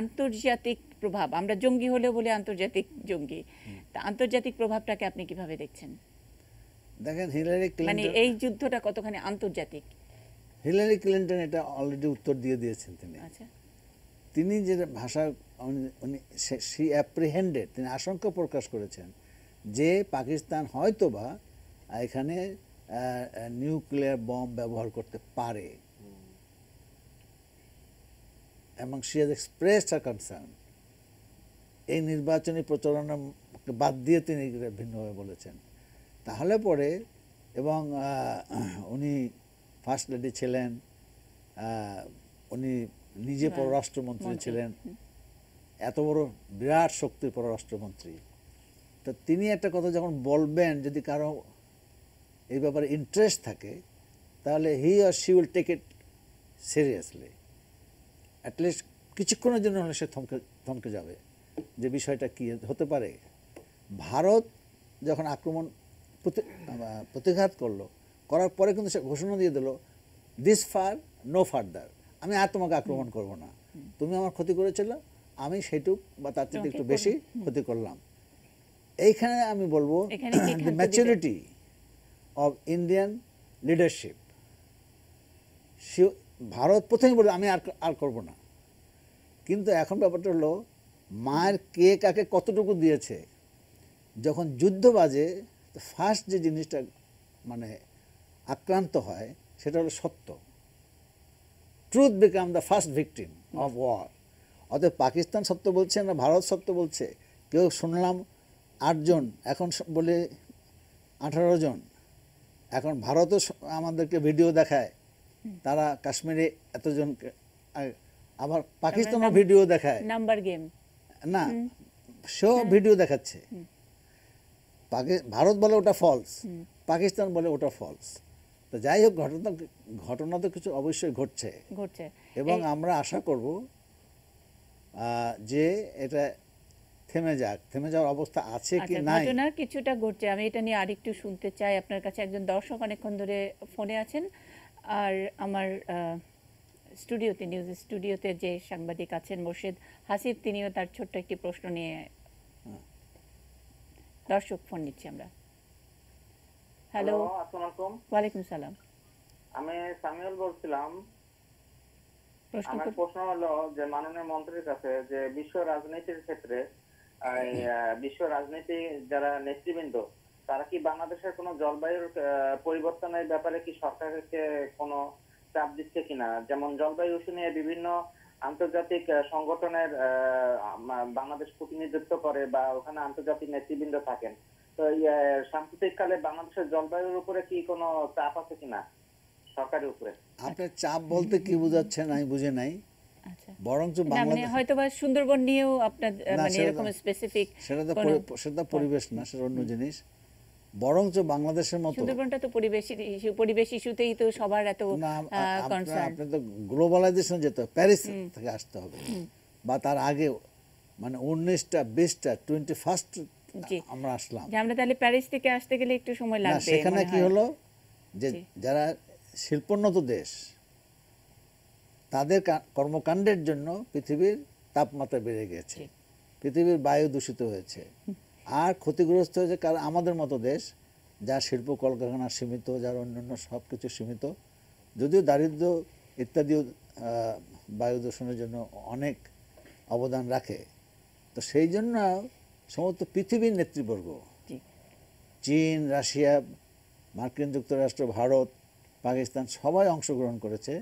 আন্তর্জাতিক প্রভাব আমরা জঙ্গি হলে বলে আন্তর্জাতিক জঙ্গি তা আন্তর্জাতিক প্রভাবটাকে আপনি কিভাবে দেখছেন দেখেন হিলারি মানে এই যুদ্ধটা কতখানি আন্তর্জাতিক হিলারি ক্লিন্টন এটা অলরেডি উত্তর দিয়ে দিয়েছেন তিনি আচ্ছা তিনি যে ভাষা উনি সি অ্যাপ্রিহেন্ডেড তিনি আশঙ্কা প্রকাশ করেছেন যে পাকিস্তান হয়তোবা এখানে নিউক্লিয়ার বম ব্যবহার করতে পারে এবং she এক্সপ্রেস আর কনসার্ন এই নির্বাচনী প্রচারণা বাদ দিয়ে তিনি ভিন্নভাবে বলেছেন তাহলে পরে এবং উনি ফার্স্ট লেডি ছিলেন উনি নিজে পররাষ্ট্রমন্ত্রী ছিলেন এত বড় বিরাট শক্তির পররাষ্ট্রমন্ত্রী তো তিনি একটা কথা যখন বলবেন যদি কারো এই ব্যাপারে ইন্টারেস্ট থাকে তাহলে he or she will take it seriously at least কিছুক্ষণের জন্য হলে সে থমকে থমকে যাবে যে বিষয়টা কি হতে পারে ভারত যখন আক্রমণ প্রতিঘাত করলো করার পরে কিন্তু সে ঘোষণা দিয়ে দিল দিস ফার নো ফার্দার আমি আর তোমাকে আক্রমণ করব না তুমি আমার ক্ষতি করেছিল আমি সেটুক বা তার থেকে একটু বেশি ক্ষতি করলাম এইখানে আমি বলবো maturity of Indian leadership Bharat প্রথমে বলে আমি আর আর করবো না কিন্তু এখন ব্যাপারটা হলো মায়ের কে কাকে কতটুকু দিয়েছে যখন যুদ্ধ বাজে ফার্স্ট যে জিনিসটা মানে আক্রান্ত হয় সেটা হলো সত্য truth become the first victim of war অতএব পাকিস্তান সত্য বলছে না ভারত সত্য বলছে কেউ শুনলাম আটজন এখন বলে আঠারো জন এখন ভারতও আমাদেরকে ভিডিও দেখায় তারা কাশ্মীরে এতজনকে আবার পাকিস্তানও ভিডিও দেখায় নাম্বার গেম না সে ভিডিও হ্যাঁ। দেখাচ্ছে ভারত বলে ওটা ফলস পাকিস্তান বলে ওটা ফলস তো যাই হোক ঘটনা ঘটনা তো কিছু অবশ্যই ঘটছে এবং আমরা আশা করব যে এটা থেমে যাক থেমে যাওয়ার অবস্থা আছে কি আচ্ছা, না ঘটনা কিছুটা ঘটছে আমি এটা নিয়ে আরেকটু শুনতে চাই আপনার কাছে একজন দর্শক অনেকক্ষণ ধরে ফোনে আছেন আর আমার স্টুডিওতে নিউজ স্টুডিওতে যে সাংবাদিক আছেন মোর্শেদ হাসিব তিনিও তার ছোট্ট একটি প্রশ্ন নিয়ে দর্শক ফোন নিচ্ছি আমরা হ্যালো ওয়ালাইকুম সালাম আমি সামিউল বলছিলাম আমার প্রশ্ন হলো যে মাননীয় মন্ত্রীর কাছে যে বিশ্ব রাজনীতির ক্ষেত্রে বিশ্ব রাজনীতি যারা নেতৃবৃন্দ তারা কি বাংলাদেশের কোনো জলবায়ুর পরিবর্তনের ব্যাপারে কি সরকারকে কোনো চাপ দিচ্ছে কিনা যেমন জলবায়ু ইস্যু নিয়ে বিভিন্ন আন্তর্জাতিক সংগঠনের বাংলাদেশ প্রতিনিধিত্ব করে বা ওখানে আন্তর্জাতিক নেতৃবৃন্দ থাকেন তো সাম্প্রতিককালে বাংলাদেশের জলবায়ুর উপরে কি কোনো চাপ আছে কিনা সরকারের উপরে আপনার চাপ বলতে কি বোঝাচ্ছেন আমি বুঝে নাই আচ্ছা। মানে সুন্দরবন নিয়েও আপনার মানে সেটা তো সেটা হ্যাঁ। পরিবেশ না সেটা অন্য জিনিস বরঞ্চ বাংলাদেশের মতো সুন্দরবনটা তো পরিবেশ পরিবেশ ইস্যুতেই তো সবার এত কনসার্ন আপনি তো গ্লোবালাইজেশন যেতে প্যারিস থেকে আসতে হবে বা তার আগে মানে উনিশটা বিশটা টোয়েন্টি ফার্স্ট আমরা আসলাম আমরা তাহলে প্যারিস থেকে আসতে গেলে একটু সময় লাগবে সেখানে কি হলো যে যারা শিল্পোন্নত দেশ তাদের কর্মকাণ্ডের জন্য পৃথিবীর তাপমাত্রা বেড়ে গেছে পৃথিবীর বায়ু দূষিত হয়েছে আর ক্ষতিগ্রস্ত হয়েছে কারণ আমাদের মতো দেশ যার শিল্প কলকারখানা সীমিত যার অন্যান্য সব কিছু সীমিত যদিও দারিদ্র ইত্যাদিও বায়ু দূষণের জন্য অনেক অবদান রাখে তো সেই জন্য সমস্ত পৃথিবীর নেতৃবর্গ চীন রাশিয়া মার্কিন যুক্তরাষ্ট্র ভারত পাকিস্তান সবাই অংশগ্রহণ করেছে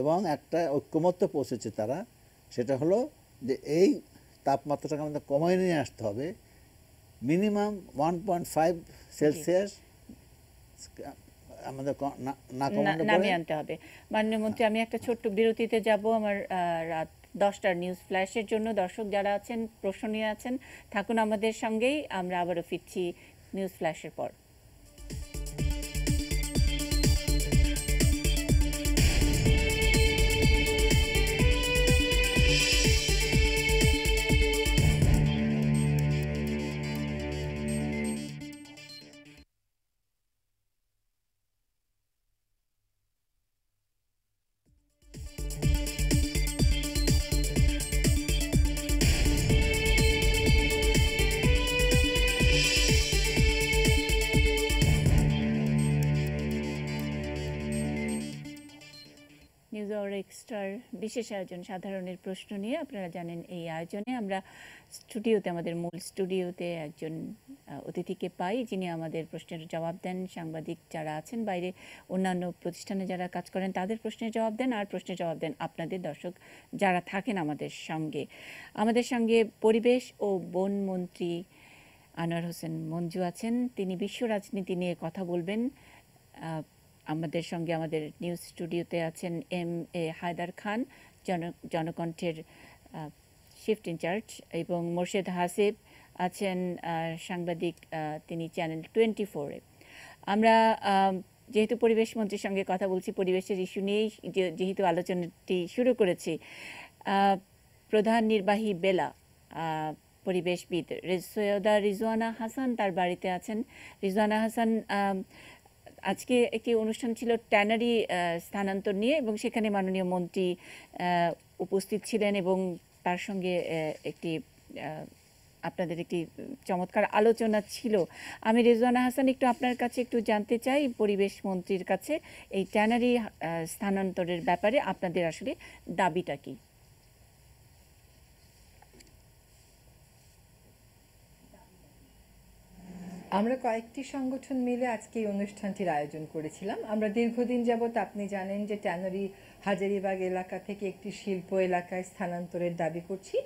এবং একটা ঐক্যমত্য পৌঁছেছে তারা সেটা হলো যে এই তাপমাত্রাটাকে আমাদের কমায় নিয়ে আসতে হবে minimum 1.5 সেলসিয়াস আমাদের নামিয়ে আনতে হবে মাননীয় মন্ত্রী আমি একটা ছোট্ট বিরতিতে যাব আমার রাত দশটার নিউজ ফ্ল্যাশের জন্য দর্শক যারা আছেন প্রশ্ন নিয়ে আছেন থাকুন আমাদের সঙ্গেই আমরা আবারও ফিরছি নিউজ ফ্ল্যাশের পর টেক্সটার বিশেষ আয়োজন সাধারণের প্রশ্ন নিয়ে আপনারা জানেন এই আয়োজনে আমরা স্টুডিওতে আমাদের মূল স্টুডিওতে একজন অতিথিকে পাই যিনি আমাদের প্রশ্নের জবাব দেন সাংবাদিক যারা আছেন বাইরে অন্যান্য প্রতিষ্ঠানে যারা কাজ করেন তাদের প্রশ্নের জবাব দেন আর প্রশ্নের জবাব দেন আপনাদের দর্শক যারা থাকেন আমাদের সঙ্গে আমাদের সঙ্গে পরিবেশ ও বন মন্ত্রী আনোয়ার হোসেন মঞ্জু আছেন তিনি বিশ্ব রাজনীতি নিয়ে কথা বলবেন আমাদের সঙ্গে আমাদের নিউজ স্টুডিওতে আছেন এম এ হায়দার খান জন জনকণ্ঠের শিফট ইনচার্জ এবং মোর্শেদ হাসিব আছেন সাংবাদিক তিনি চ্যানেল টোয়েন্টি ফোরে আমরা যেহেতু পরিবেশ মন্ত্রীর সঙ্গে কথা বলছি পরিবেশের ইস্যু নিয়েই যেহেতু আলোচনাটি শুরু করেছি প্রধান নির্বাহী বেলা পরিবেশবিদ সৈয়দা রিজওয়ানা হাসান তার বাড়িতে আছেন রিজওয়ানা হাসান আজকে একটি অনুষ্ঠান ছিল ট্যানারি স্থানান্তর নিয়ে এবং সেখানে মাননীয় মন্ত্রী উপস্থিত ছিলেন এবং তার সঙ্গে একটি আপনাদের একটি চমৎকার আলোচনা ছিল আমি রেজওয়ানা হাসান একটু আপনার কাছে একটু জানতে চাই পরিবেশ মন্ত্রীর কাছে এই ট্যানারি স্থানান্তরের ব্যাপারে আপনাদের আসলে দাবিটা কী আমরা কয়েকটি সংগঠন মিলে আজকে এই অনুষ্ঠানটির আয়োজন করেছিলাম আমরা দীর্ঘদিন যাবৎ আপনি জানেন যে ট্যানারি হাজারিবাগ এলাকা থেকে একটি শিল্প এলাকায় স্থানান্তরের দাবি করছি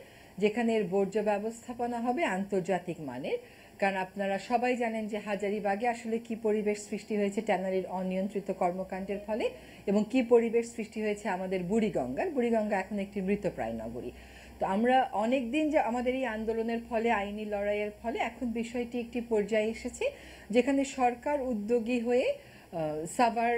যেখানে এর বর্জ্য ব্যবস্থাপনা হবে আন্তর্জাতিক মানের কারণ আপনারা সবাই জানেন যে হাজারিবাগে আসলে কি পরিবেশ সৃষ্টি হয়েছে ট্যানারির অনিয়ন্ত্রিত কর্মকাণ্ডের ফলে এবং কি পরিবেশ সৃষ্টি হয়েছে আমাদের বুড়িগঙ্গার বুড়িগঙ্গা এখন একটি মৃতপ্রায় নগরী তো আমরা অনেক দিন যে আমাদের এই আন্দোলনের ফলে আইনি লড়াইয়ের ফলে এখন বিষয়টি একটি পর্যায়ে এসেছে যেখানে সরকার উদ্যোগী হয়ে সাভার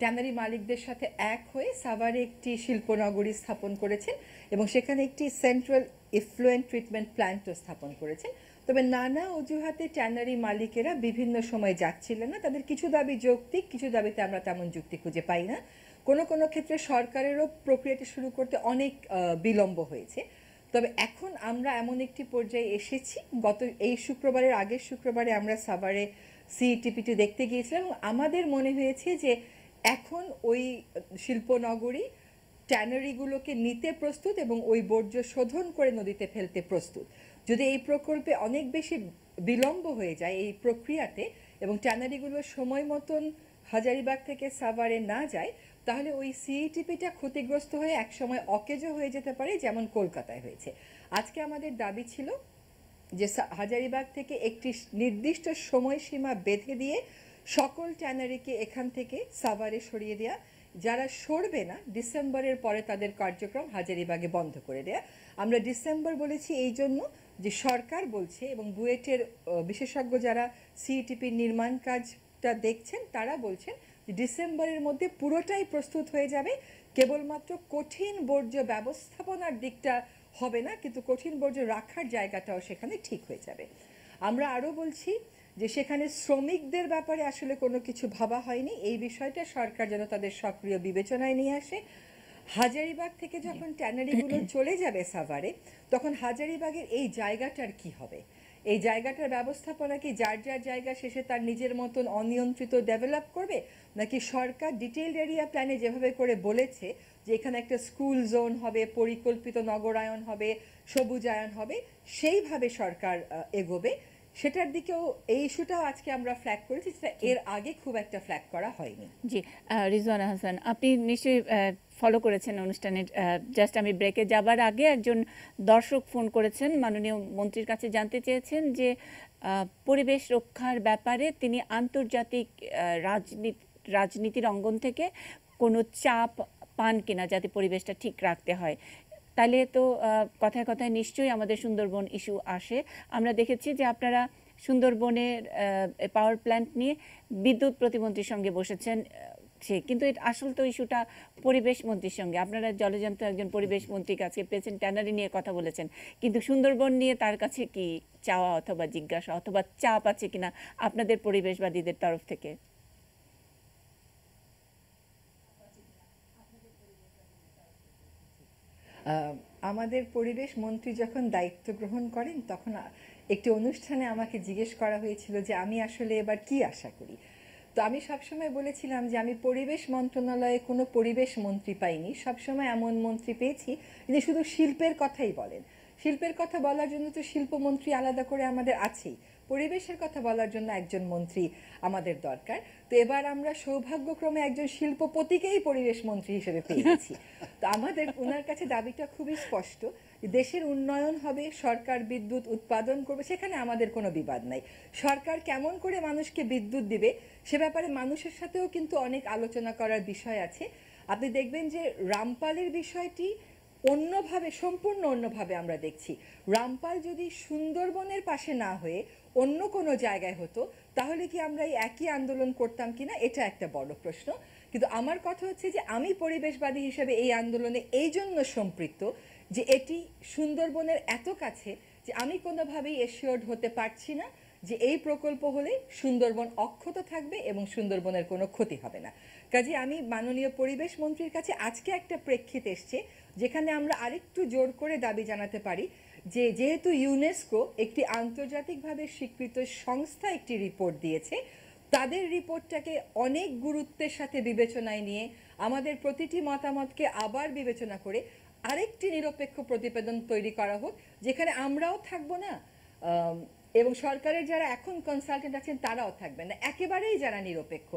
ট্যানারি মালিকদের সাথে এক হয়ে সাভারে একটি শিল্পনগরী স্থাপন করেছেন এবং সেখানে একটি সেন্ট্রাল ইফ্লুয়েন্ট ট্রিটমেন্ট প্ল্যান্টও স্থাপন করেছেন তবে নানা অজুহাতে ট্যানারি মালিকেরা বিভিন্ন সময় যাচ্ছিলেন না তাদের কিছু দাবি যৌক্তিক কিছু দাবিতে আমরা তেমন যুক্তি খুঁজে পাই না কোনো কোনো ক্ষেত্রে সরকারেরও প্রক্রিয়াটি শুরু করতে অনেক বিলম্ব হয়েছে তবে এখন আমরা এমন একটি পর্যায়ে এসেছি গত এই শুক্রবারের আগের শুক্রবারে আমরা সাভারে সিটিপিটি দেখতে গিয়েছিলাম আমাদের মনে হয়েছে যে এখন ওই শিল্পনগরী ট্যানারিগুলোকে নিতে প্রস্তুত এবং ওই বর্জ্য শোধন করে নদীতে ফেলতে প্রস্তুত যদি এই প্রকল্পে অনেক বেশি বিলম্ব হয়ে যায় এই প্রক্রিয়াতে এবং ট্যানারিগুলো সময় মতন হাজারিবাগ থেকে সাভারে না যায় তাহলে ওই সিইটিপিটা ক্ষতিগ্রস্ত হয়ে একসময় অকেজো হয়ে যেতে পারে যেমন কলকাতায় হয়েছে আজকে আমাদের দাবি ছিল যে হাজারিবাগ থেকে একটি নির্দিষ্ট সময়সীমা বেঁধে দিয়ে সকল ট্যানারিকে এখান থেকে সাভারে সরিয়ে দেওয়া যারা সরবে না ডিসেম্বরের পরে তাদের কার্যক্রম হাজারিবাগে বন্ধ করে দেয়া আমরা ডিসেম্বর বলেছি এই জন্য যে সরকার বলছে এবং বুয়েটের বিশেষজ্ঞ যারা সিইটিপির নির্মাণ কাজটা দেখছেন তারা বলছেন ডিসেম্বরের মধ্যে পুরোটাই প্রস্তুত হয়ে যাবে কেবলমাত্র কঠিন বর্জ্য ব্যবস্থাপনার দিকটা হবে না কিন্তু কঠিন বর্জ্য রাখার জায়গাটাও সেখানে ঠিক হয়ে যাবে আমরা আরও বলছি যে সেখানে শ্রমিকদের ব্যাপারে আসলে কোনো কিছু ভাবা হয়নি এই বিষয়টা সরকার যেন তাদের সক্রিয় বিবেচনায় নিয়ে আসে হাজারিবাগ থেকে যখন ট্যানারিগুলো চলে যাবে সাভারে তখন হাজারিবাগের এই জায়গাটার কি হবে এই জায়গাটার ব্যবস্থাপনা কি যার যার জায়গা শেষে তার নিজের মতন অনিয়ন্ত্রিত ডেভেলপ করবে নাকি সরকার ডিটেইলড এরিয়া প্ল্যানে যেভাবে করে বলেছে যে এখানে একটা স্কুল জোন হবে পরিকল্পিত নগরায়ন হবে সবুজায়ন হবে সেইভাবে সরকার এগোবে সেটার দিকেও এই ইস্যুটাও আজকে আমরা ফ্ল্যাগ করেছি সেটা এর আগে খুব একটা ফ্ল্যাগ করা হয়নি জি রিজওয়ান হাসান আপনি নিশ্চয়ই ফলো করেছেন অনুষ্ঠানের জাস্ট আমি ব্রেকে যাবার আগে একজন দর্শক ফোন করেছেন মাননীয় মন্ত্রীর কাছে জানতে চেয়েছেন যে পরিবেশ রক্ষার ব্যাপারে তিনি আন্তর্জাতিক রাজনীতি রাজনীতির অঙ্গন থেকে কোনো চাপ পান কিনা যাতে পরিবেশটা ঠিক রাখতে হয় তাহলে তো কথায় কথায় নিশ্চয়ই আমাদের সুন্দরবন ইস্যু আসে আমরা দেখেছি যে আপনারা সুন্দরবনের পাওয়ার প্ল্যান্ট নিয়ে বিদ্যুৎ প্রতিমন্ত্রীর সঙ্গে বসেছেন সে কিন্তু এটা আসল তো ইস্যুটা পরিবেশ মন্ত্রীর সঙ্গে আপনারা জলজান্ত একজন পরিবেশ মন্ত্রীর কাছে পেয়েছেন ট্যানারি নিয়ে কথা বলেছেন কিন্তু সুন্দরবন নিয়ে তার কাছে কি চাওয়া অথবা জিজ্ঞাসা অথবা চাপ আছে কিনা আপনাদের পরিবেশবাদীদের তরফ থেকে আমাদের পরিবেশ মন্ত্রী যখন দায়িত্ব গ্রহণ করেন তখন একটি অনুষ্ঠানে আমাকে জিজ্ঞেস করা হয়েছিল যে আমি আসলে এবার কি আশা করি তো আমি সবসময় বলেছিলাম যে আমি পরিবেশ মন্ত্রণালয়ে কোনো পরিবেশ মন্ত্রী পাইনি সবসময় এমন মন্ত্রী পেয়েছি যে শুধু শিল্পের কথাই বলেন শিল্পের কথা বলার জন্য তো শিল্পমন্ত্রী আলাদা করে আমাদের আছেই পরিবেশের কথা বলার জন্য একজন মন্ত্রী আমাদের দরকার তো এবার আমরা সৌভাগ্যক্রমে একজন শিল্পপতিকেই পরিবেশ মন্ত্রী হিসেবে পেয়েছি তো আমাদের ওনার কাছে দাবিটা খুবই স্পষ্ট দেশের উন্নয়ন হবে সরকার বিদ্যুৎ উৎপাদন করবে সেখানে আমাদের কোনো বিবাদ নাই সরকার কেমন করে মানুষকে বিদ্যুৎ দিবে সে ব্যাপারে মানুষের সাথেও কিন্তু অনেক আলোচনা করার বিষয় আছে আপনি দেখবেন যে রামপালের বিষয়টি অন্যভাবে সম্পূর্ণ অন্যভাবে আমরা দেখছি রামপাল যদি সুন্দরবনের পাশে না হয়ে অন্য কোনো জায়গায় হতো তাহলে কি আমরা এই একই আন্দোলন করতাম কিনা এটা একটা বড় প্রশ্ন কিন্তু আমার কথা হচ্ছে যে আমি পরিবেশবাদী হিসেবে এই আন্দোলনে এই জন্য সম্পৃক্ত যে এটি সুন্দরবনের এত কাছে যে আমি কোনোভাবেই এশিওর্ড হতে পারছি না যে এই প্রকল্প হলে সুন্দরবন অক্ষত থাকবে এবং সুন্দরবনের কোনো ক্ষতি হবে না কাজে আমি মাননীয় পরিবেশ মন্ত্রীর কাছে আজকে একটা প্রেক্ষিত এসছে যেখানে আমরা আরেকটু জোর করে দাবি জানাতে পারি যে যেহেতু ইউনেস্কো একটি আন্তর্জাতিকভাবে স্বীকৃত সংস্থা একটি রিপোর্ট দিয়েছে তাদের রিপোর্টটাকে অনেক গুরুত্বের সাথে বিবেচনায় নিয়ে আমাদের প্রতিটি মতামতকে আবার বিবেচনা করে আরেকটি নিরপেক্ষ প্রতিবেদন তৈরি করা হোক যেখানে আমরাও থাকবো না এবং সরকারের যারা এখন কনসালটেন্ট আছেন তারাও থাকবেন না একেবারেই যারা নিরপেক্ষ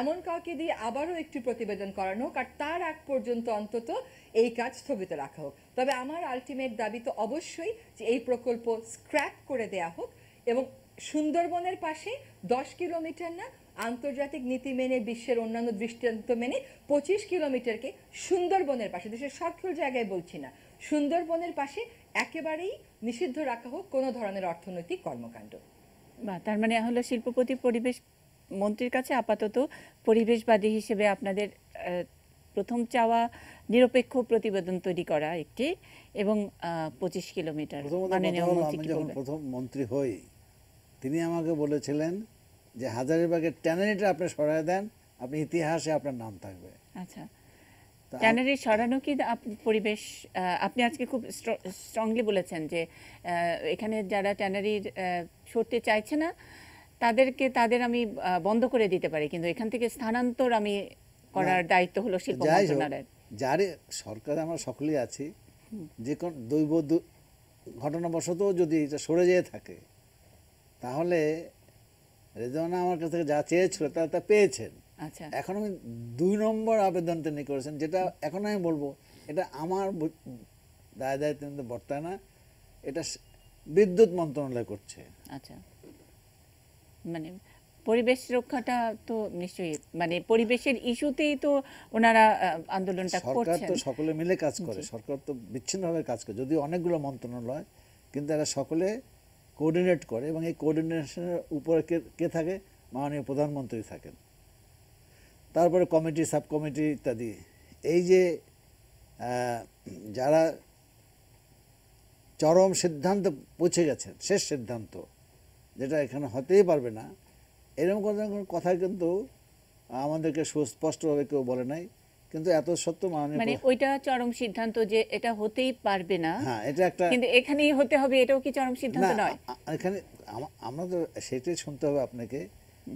এমন কাউকে দিয়ে আবারও একটি প্রতিবেদন করানো হোক আর তার আগ পর্যন্ত অন্তত এই কাজ স্থগিত রাখা হোক তবে আমার আলটিমেট দাবি তো অবশ্যই যে এই প্রকল্প স্ক্র্যাপ করে দেয়া হোক এবং সুন্দরবনের পাশে দশ কিলোমিটার না আন্তর্জাতিক নীতি মেনে বিশ্বের অন্যান্য দৃষ্টান্ত মেনে পঁচিশ কিলোমিটারকে সুন্দরবনের পাশে দেশের সকল জায়গায় বলছি না সুন্দরবনের পাশে একেবারেই নিষিদ্ধ রাখা হোক কোনো ধরনের অর্থনৈতিক কর্মকাণ্ড বা তার মানে হলো শিল্পপতি পরিবেশ মন্ত্রীর কাছে আপাতত পরিবেশবাদী হিসেবে আপনাদের প্রথম চাওয়া নিরপেক্ষ প্রতিবেদন তৈরি করা একটি এবং পঁচিশ কিলোমিটার যখন প্রথম মন্ত্রী হই তিনি আমাকে বলেছিলেন যে হাজারিবাগের ট্যানারিটা আপনি সরাই দেন আপনি ইতিহাসে আপনার নাম থাকবে আচ্ছা ট্যানারি সরানো কি পরিবেশ আপনি আজকে খুব স্ট্রংলি বলেছেন যে এখানে যারা ট্যানারির সরতে চাইছে না তাদেরকে তাদের আমি বন্ধ করে দিতে পারি কিন্তু এখান থেকে স্থানান্তর আমি করার দায়িত্ব হলো শিল্প মন্ত্রণালয়ের যারে সরকার আমরা সকলেই আছি যে কোন দৈব ঘটনাবশত যদি এটা সরে যেয়ে থাকে তাহলে রেজওয়ানা আমার কাছ থেকে যা চেয়েছিল তা তা পেয়েছেন আচ্ছা এখন আমি দুই নম্বর আবেদন তিনি করেছেন যেটা এখন আমি বলবো এটা আমার দায় দায় তিনি তো বর্তায় না এটা বিদ্যুৎ মন্ত্রণালয় করছে আচ্ছা মানে পরিবেশ রক্ষাটা তো নিশ্চয়ই মানে পরিবেশের ইস্যুতেই তো ওনারা আন্দোলনটা করছেন সরকার তো সকলে মিলে কাজ করে সরকার তো বিচ্ছিন্নভাবে কাজ করে যদিও অনেকগুলো মন্ত্রণালয় কিন্তু এরা সকলে কোঅর্ডিনেট করে এবং এই কোঅর্ডিনেশনের উপরে কে থাকে মাননীয় প্রধানমন্ত্রী থাকেন তারপরে কমিটি সাব কমিটি ইত্যাদি এই যে যারা চরম সিদ্ধান্ত পৌঁছে গেছেন শেষ সিদ্ধান্ত যেটা এখানে হতেই পারবে না এরকম কোনো কোনো কথা কিন্তু আমাদেরকে সুস্পষ্টভাবে কেউ বলে নাই কিন্তু এত সত্য মানে মানে ওইটা চরম সিদ্ধান্ত যে এটা হতেই পারবে না হ্যাঁ এটা একটা কিন্তু এখানেই হতে হবে এটাও কি চরম সিদ্ধান্ত নয় এখানে আমরা তো সেটাই শুনতে হবে আপনাকে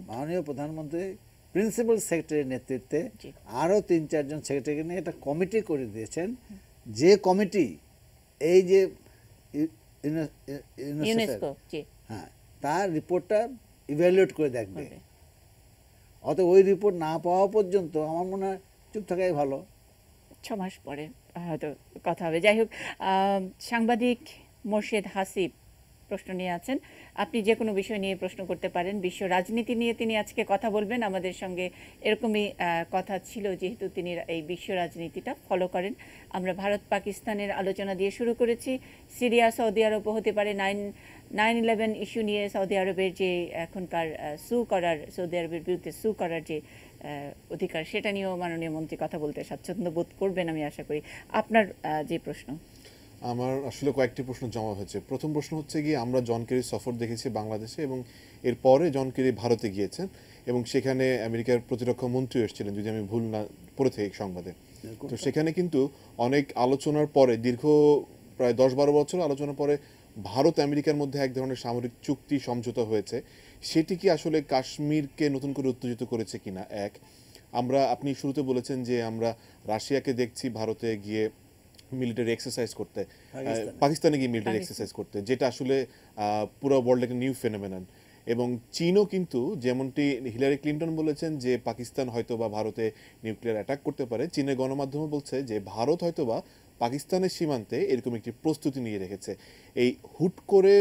মাননীয় প্রধানমন্ত্রী প্রিন্সিপাল সেক্রেটারির নেতৃত্বে আরও তিন চারজন সেক্রেটারিকে নিয়ে একটা কমিটি করে দিয়েছেন যে কমিটি এই যে হ্যাঁ তার রিপোর্টটা ইভ্যালুয়েট করে দেখবে অত ওই রিপোর্ট না পাওয়া পর্যন্ত আমার মনে হয় চুপ থাকাই ভালো ছ মাস পরে হয়তো কথা হবে যাই হোক সাংবাদিক মোর্শেদ হাসিব প্রশ্ন নিয়ে আছেন আপনি যে কোনো বিষয় নিয়ে প্রশ্ন করতে পারেন বিশ্ব রাজনীতি নিয়ে তিনি আজকে কথা বলবেন আমাদের সঙ্গে এরকমই কথা ছিল যেহেতু তিনি এই বিশ্ব রাজনীতিটা ফলো করেন আমরা ভারত পাকিস্তানের আলোচনা দিয়ে শুরু করেছি সিরিয়া সৌদি আরব হতে পারে নাইন নাইন ইলেভেন ইস্যু নিয়ে সৌদি আরবের যে এখনকার সু করার সৌদি আরবের বিরুদ্ধে সু করার যে অধিকার সেটা নিয়েও মাননীয় মন্ত্রী কথা বলতে স্বাচ্ছন্দ্য বোধ করবেন আমি আশা করি আপনার যে প্রশ্ন আমার আসলে কয়েকটি প্রশ্ন জমা হয়েছে প্রথম প্রশ্ন হচ্ছে গিয়ে আমরা জন কেরি সফর দেখেছি বাংলাদেশে এবং এর পরে জন কেরি ভারতে গিয়েছেন এবং সেখানে আমেরিকার প্রতিরক্ষা মন্ত্রী এসেছিলেন যদি আমি ভুল না পড়ে থাকি সংবাদে তো সেখানে কিন্তু অনেক আলোচনার পরে দীর্ঘ প্রায় দশ বারো বছর আলোচনার পরে ভারত আমেরিকার মধ্যে এক ধরনের সামরিক চুক্তি সমঝোতা হয়েছে সেটি কি আসলে কাশ্মীরকে নতুন করে উত্তেজিত করেছে কিনা এক আমরা আপনি শুরুতে বলেছেন যে আমরা রাশিয়াকে দেখছি ভারতে গিয়ে মিলিটারি এক্সারসাইজ করতে পাকিস্তানে গিয়ে মিলিটারি এক্সারসাইজ করতে যেটা আসলে পুরো ওয়ার্ল্ড একটা নিউ ফেনোমেনন এবং চীনও কিন্তু যেমনটি হিলারি ক্লিন্টন বলেছেন যে পাকিস্তান হয়তো বা ভারতে নিউক্লিয়ার অ্যাটাক করতে পারে চীনের গণমাধ্যমও বলছে যে ভারত হয়তো বা পাকিস্তানের সীমান্তে এরকম একটি প্রস্তুতি নিয়ে রেখেছে এই হুট করে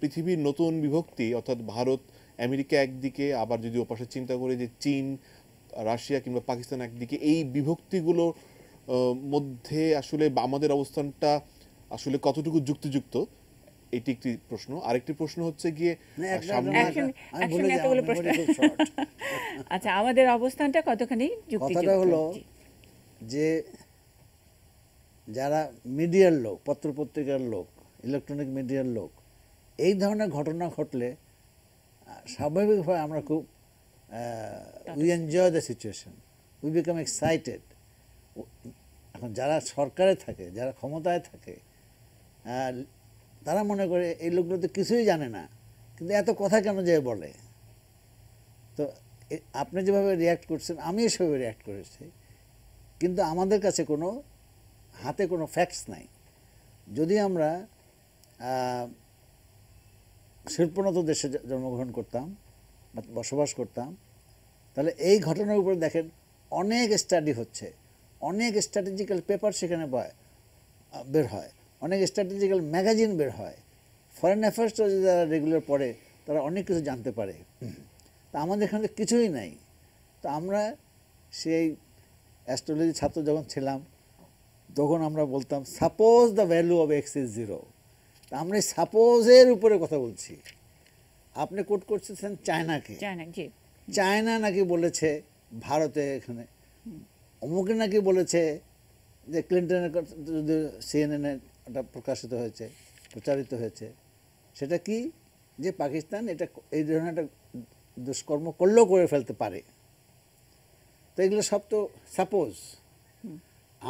পৃথিবীর নতুন বিভক্তি অর্থাৎ ভারত আমেরিকা একদিকে আবার যদি ওপাশে চিন্তা করে যে চীন রাশিয়া কিংবা পাকিস্তান একদিকে এই বিভক্তিগুলো মধ্যে আসলে আমাদের অবস্থানটা আসলে কতটুকু যুক্তিযুক্ত এটি একটি প্রশ্ন আরেকটি প্রশ্ন হচ্ছে গিয়ে আচ্ছা আমাদের অবস্থানটা কতখানি কথাটা হলো যে যারা মিডিয়ার লোক পত্রপত্রিকার লোক ইলেকট্রনিক মিডিয়ার লোক এই ধরনের ঘটনা ঘটলে স্বাভাবিকভাবে আমরা খুব we enjoy the situation we become excited এখন যারা সরকারে থাকে যারা ক্ষমতায় থাকে তারা মনে করে এই লোকগুলো তো কিছুই জানে না কিন্তু এত কথা কেন যে বলে তো আপনি যেভাবে রিয়াক্ট করছেন আমিও সেভাবে রিয়াক্ট করেছি কিন্তু আমাদের কাছে কোনো হাতে কোনো ফ্যাক্টস নাই যদি আমরা শিল্পোন্নত দেশে জন্মগ্রহণ করতাম বসবাস করতাম তাহলে এই ঘটনার উপরে দেখেন অনেক স্টাডি হচ্ছে অনেক স্ট্র্যাটেজিক্যাল পেপার সেখানে বের হয় অনেক স্ট্র্যাটেজিক্যাল ম্যাগাজিন বের হয় ফরেন অ্যাফেয়ার্সটা যদি তারা রেগুলার পড়ে তারা অনেক কিছু জানতে পারে তা আমাদের এখানে কিছুই নাই তো আমরা সেই অ্যাস্ট্রোলজি ছাত্র যখন ছিলাম তখন আমরা বলতাম suppose the value of X is zero তা আমরা সাপোজের উপরে কথা বলছি আপনি কোট করতেছেন চায়নাকে চায়না নাকি বলেছে ভারতে এখানে অমুকে নাকি বলেছে যে ক্লিন্টনের যদি সিএনএনে ওটা প্রকাশিত হয়েছে প্রচারিত হয়েছে সেটা কি যে পাকিস্তান এটা এই ধরনের একটা দুষ্কর্ম করলেও করে ফেলতে পারে তো এগুলো সব তো সাপোজ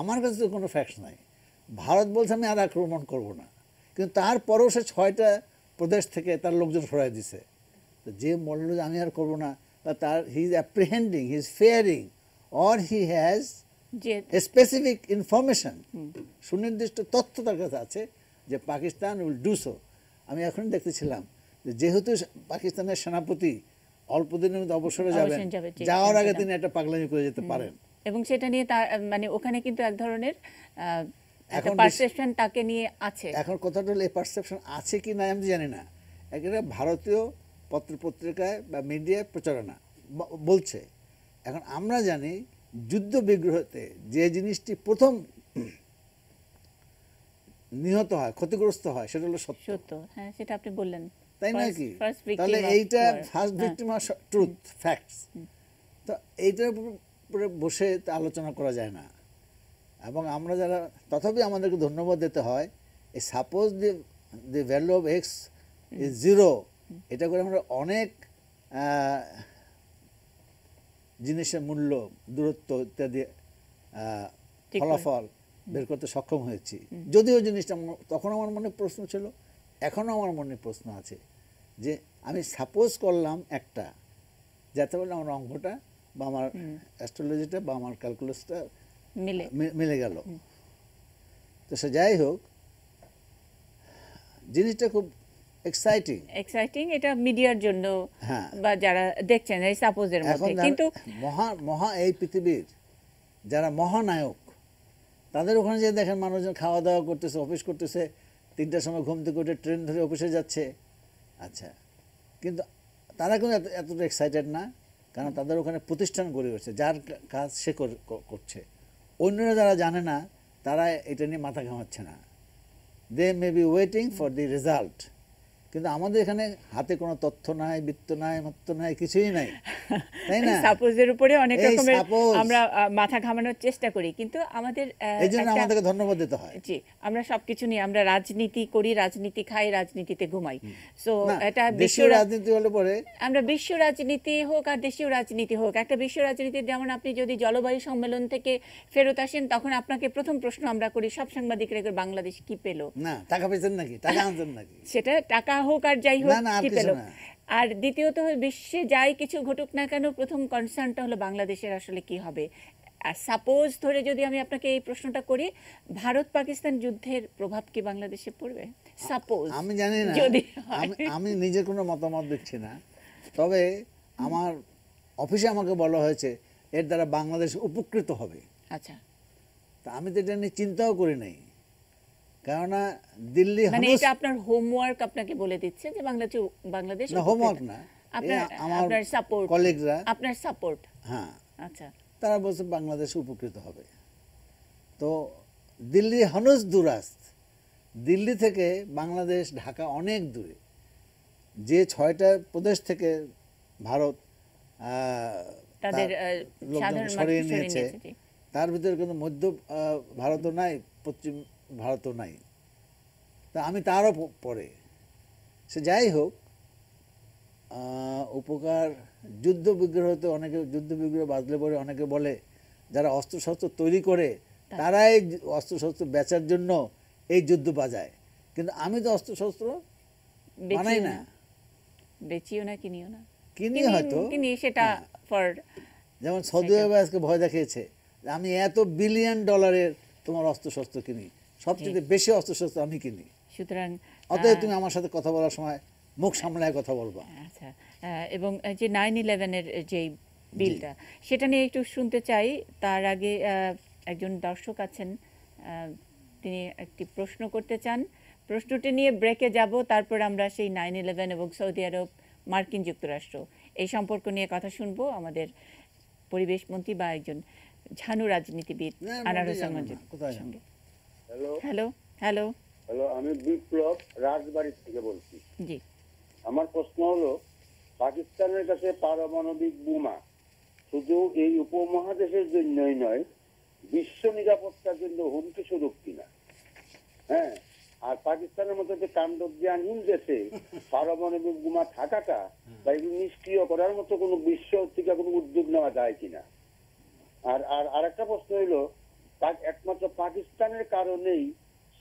আমার কাছে তো কোনো ফ্যাক্টস নাই ভারত বলছে আমি আর আক্রমণ করব না কিন্তু তারপরেও সে ছয়টা প্রদেশ থেকে তার লোকজন সরাই দিছে তো যে বলল যে আমি আর করবো না তার he is apprehending he is fearing or he has specific information সুনির্দিষ্ট তথ্য তার কাছে আছে যে পাকিস্তান উইল ডু সো আমি এখন দেখতেছিলাম যেহেতু পাকিস্তানের সেনাপতি অল্প দিনের মধ্যে অবসরে যাবেন যাওয়ার আগে তিনি একটা পাগলামি করে যেতে পারেন এবং সেটা নিয়ে তার মানে ওখানে কিন্তু এক ধরনের এখন পারসেপশন তাকে নিয়ে আছে এখন কথাটা হলো এই পারসেপশন আছে কি না আমি জানি না একটা ভারতীয় পত্রপত্রিকায় বা মিডিয়ায় প্রচারণা বলছে এখন আমরা জানি যুদ্ধ বিগ্রহতে যে জিনিসটি প্রথম নিহত হয় ক্ষতিগ্রস্ত হয় সেটা হলো সত্য সত্য হ্যাঁ সেটা আপনি বললেন তাই নাকি তাহলে এইটা first victim of truth facts তো এইটার উপরে বসে আলোচনা করা যায় না এবং আমরা যারা তথাপি আমাদেরকে ধন্যবাদ দিতে হয় এই suppose the the value of X is zero এটা করে আমরা অনেক জিনিসের মূল্য দূরত্ব ইত্যাদি ফলাফল বের করতে সক্ষম হয়েছি যদিও জিনিসটা তখন আমার মনে প্রশ্ন ছিল এখনও আমার মনে প্রশ্ন আছে যে আমি সাপোজ করলাম একটা যাতে বলে আমার অঙ্কটা বা আমার অ্যাস্ট্রোলজিটা বা আমার ক্যালকুলেসটা মিলে মিলে গেল তো সে যাই হোক জিনিসটা খুব এক্সাইটিং এক্সাইটিং এটা মিডিয়ার জন্য হ্যাঁ। বা যারা দেখছেন এই সাপোজের মধ্যে কিন্তু মহা মহা এই পৃথিবীর যারা মহানায়ক তাদের ওখানে যে দেখেন মানুষজন খাওয়া দাওয়া করতেছে অফিস করতেছে তিনটার সময় ঘুম থেকে উঠে ট্রেন ধরে অফিসে যাচ্ছে আচ্ছা কিন্তু তারা কিন্তু এতটা এক্সাইটেড না কারণ তাদের ওখানে প্রতিষ্ঠান গড়ে উঠছে যার কাজ সে করছে অন্যরা যারা জানে না তারা এটা নিয়ে মাথা ঘামাচ্ছে না they may be waiting for the result কিন্তু আমাদের এখানে হাতে কোনো তথ্য নাই বৃত্ত নাই মত্ত নাই কিছুই নাই তাই না সাপোজের উপরে অনেক রকমের আমরা মাথা ঘামানোর চেষ্টা করি কিন্তু আমাদের এই জন্য আমাদেরকে ধন্যবাদ দিতে হয় জি আমরা সবকিছু নিয়ে আমরা রাজনীতি করি রাজনীতি খাই রাজনীতিতে ঘুমাই সো এটা বিশ্ব রাজনীতি হলে পরে আমরা বিশ্ব রাজনীতি হোক আর দেশীয় রাজনীতি হোক একটা বিশ্ব রাজনীতি যেমন আপনি যদি জলবায়ু সম্মেলন থেকে ফেরত আসেন তখন আপনাকে প্রথম প্রশ্ন আমরা করি সব সাংবাদিকরা বাংলাদেশ কি পেলো না টাকা পেয়েছেন নাকি টাকা আনছেন নাকি সেটা টাকা যা হোক আর যাই হোক কি পেল আর দ্বিতীয়ত বিশ্বে যাই কিছু ঘটুক না কেন প্রথম কনসার্নটা হলো বাংলাদেশের আসলে কি হবে আর সাপোজ ধরে যদি আমি আপনাকে এই প্রশ্নটা করি ভারত পাকিস্তান যুদ্ধের প্রভাব কি বাংলাদেশে পড়বে সাপোজ আমি জানি না যদি আমি নিজে কোনো মতামত দিচ্ছি না তবে আমার অফিসে আমাকে বলা হয়েছে এর দ্বারা বাংলাদেশ উপকৃত হবে আচ্ছা তা আমি তো এটা নিয়ে চিন্তাও করি নাই কেননা দিল্লি মানে এটা আপনার হোমওয়ার্ক আপনাকে বলে দিচ্ছে যে বাংলাদেশ বাংলাদেশ না হোমওয়ার্ক না আপনার আপনার সাপোর্ট কলিগরা আপনার সাপোর্ট হ্যাঁ আচ্ছা তারা বলছে বাংলাদেশ উপকৃত হবে তো দিল্লি হনুজ দিল্লি থেকে বাংলাদেশ ঢাকা অনেক দূরে যে ছয়টা প্রদেশ থেকে ভারত তাদের সরিয়ে নিয়েছে তার ভিতরে কিন্তু মধ্য ভারতও নাই পশ্চিম ভারতও নাই তা আমি তারও পরে সে যাই হোক উপকার যুদ্ধ বিগ্রহ তো অনেকে যুদ্ধ বিগ্রহ বাজলে পরে অনেকে বলে যারা অস্ত্রশস্ত্র তৈরি করে তারাই অস্ত্রশস্ত্র বেচার জন্য এই যুদ্ধ বাজায় কিন্তু আমি তো অস্ত্রশস্ত্র বানাই না বেচিও না কিনিও না কিনি হয়তো কিনি সেটা ফর হ্যাঁ। যেমন সৌদি আরবে আজকে ভয় দেখিয়েছে আমি এত বিলিয়ন ডলারের তোমার অস্ত্রশস্ত্র কিনি সবচেয়ে বেশি অস্ত্রশস্ত্র আমি কিনি সুতরাং অতএব তুমি আমার সাথে কথা বলার সময় মুখ সামলায় কথা বলবা আচ্ছা এবং যে নাইন ইলেভেনের যে বিলটা সেটা নিয়ে একটু শুনতে চাই তার আগে একজন দর্শক আছেন তিনি একটি প্রশ্ন করতে চান প্রশ্নটি নিয়ে ব্রেকে যাব তারপর আমরা সেই নাইন ইলেভেন এবং সৌদি আরব মার্কিন যুক্তরাষ্ট্র এই সম্পর্ক নিয়ে কথা শুনবো আমাদের পরিবেশ মন্ত্রী বা একজন ঝানু রাজনীতিবিদ আনারস সঙ্গে হ্যালো হ্যালো হ্যালো হ্যালো আমি বিপ্লব রাজবাড়ি থেকে বলছি জি আমার প্রশ্ন হলো পাকিস্তানের কাছে পারমাণবিক বোমা শুধু এই উপমহাদেশের জন্যই নয় বিশ্ব নিরাপত্তার জন্য হুমকি স্বরূপ কিনা হ্যাঁ আর পাকিস্তানের মতো যে কাণ্ড কাণ্ডজ্ঞানহীন দেশে পারমাণবিক বোমা থাকাটা বা এগুলো নিষ্ক্রিয় করার মতো কোনো বিশ্ব থেকে কোনো উদ্যোগ নেওয়া যায় কিনা আর আর আরেকটা প্রশ্ন হইলো একমাত্র পাকিস্তানের কারণেই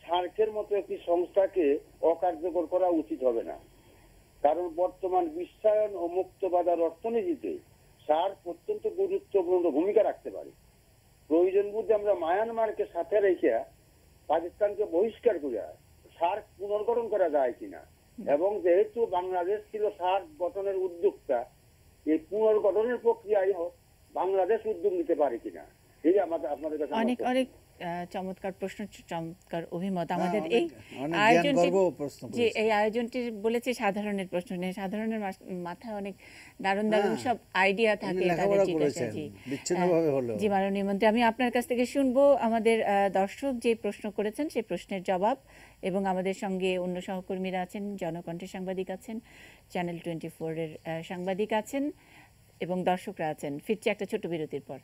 সার্কের মতো একটি সংস্থাকে অকার্যকর করা উচিত হবে না কারণ বর্তমান বিশ্বায়ন ও মুক্ত বাজার অর্থনীতিতে সার্ক অত্যন্ত গুরুত্বপূর্ণ ভূমিকা রাখতে পারে প্রয়োজন বুঝে আমরা মায়ানমারকে সাথে রেখে পাকিস্তানকে বহিষ্কার করে সার্ক পুনর্গঠন করা যায় কিনা এবং যেহেতু বাংলাদেশ ছিল সার্ক গঠনের উদ্যোক্তা এই পুনর্গঠনের প্রক্রিয়ায় বাংলাদেশ উদ্যোগ নিতে পারে কিনা এই অনেক অনেক চমৎকার প্রশ্ন চমৎকার অভিমত হ্যাঁ, আমাদের এই আয়োজনটি যে এই আয়োজনটি বলেছে সাধারণের প্রশ্ন নেই সাধারণের মাথায় অনেক দারুণ দারুণ হ্যাঁ, সব আইডিয়া থাকে জি মাননীয় মন্ত্রী আমি আপনার কাছ থেকে শুনবো আমাদের দর্শক যে প্রশ্ন করেছেন সেই প্রশ্নের জবাব এবং আমাদের সঙ্গে অন্য সহকর্মীরা আছেন জনকণ্ঠের সাংবাদিক আছেন চ্যানেল টোয়েন্টি ফোরের সাংবাদিক আছেন এবং দর্শকরা আছেন ফিরছে একটা ছোট বিরতির পর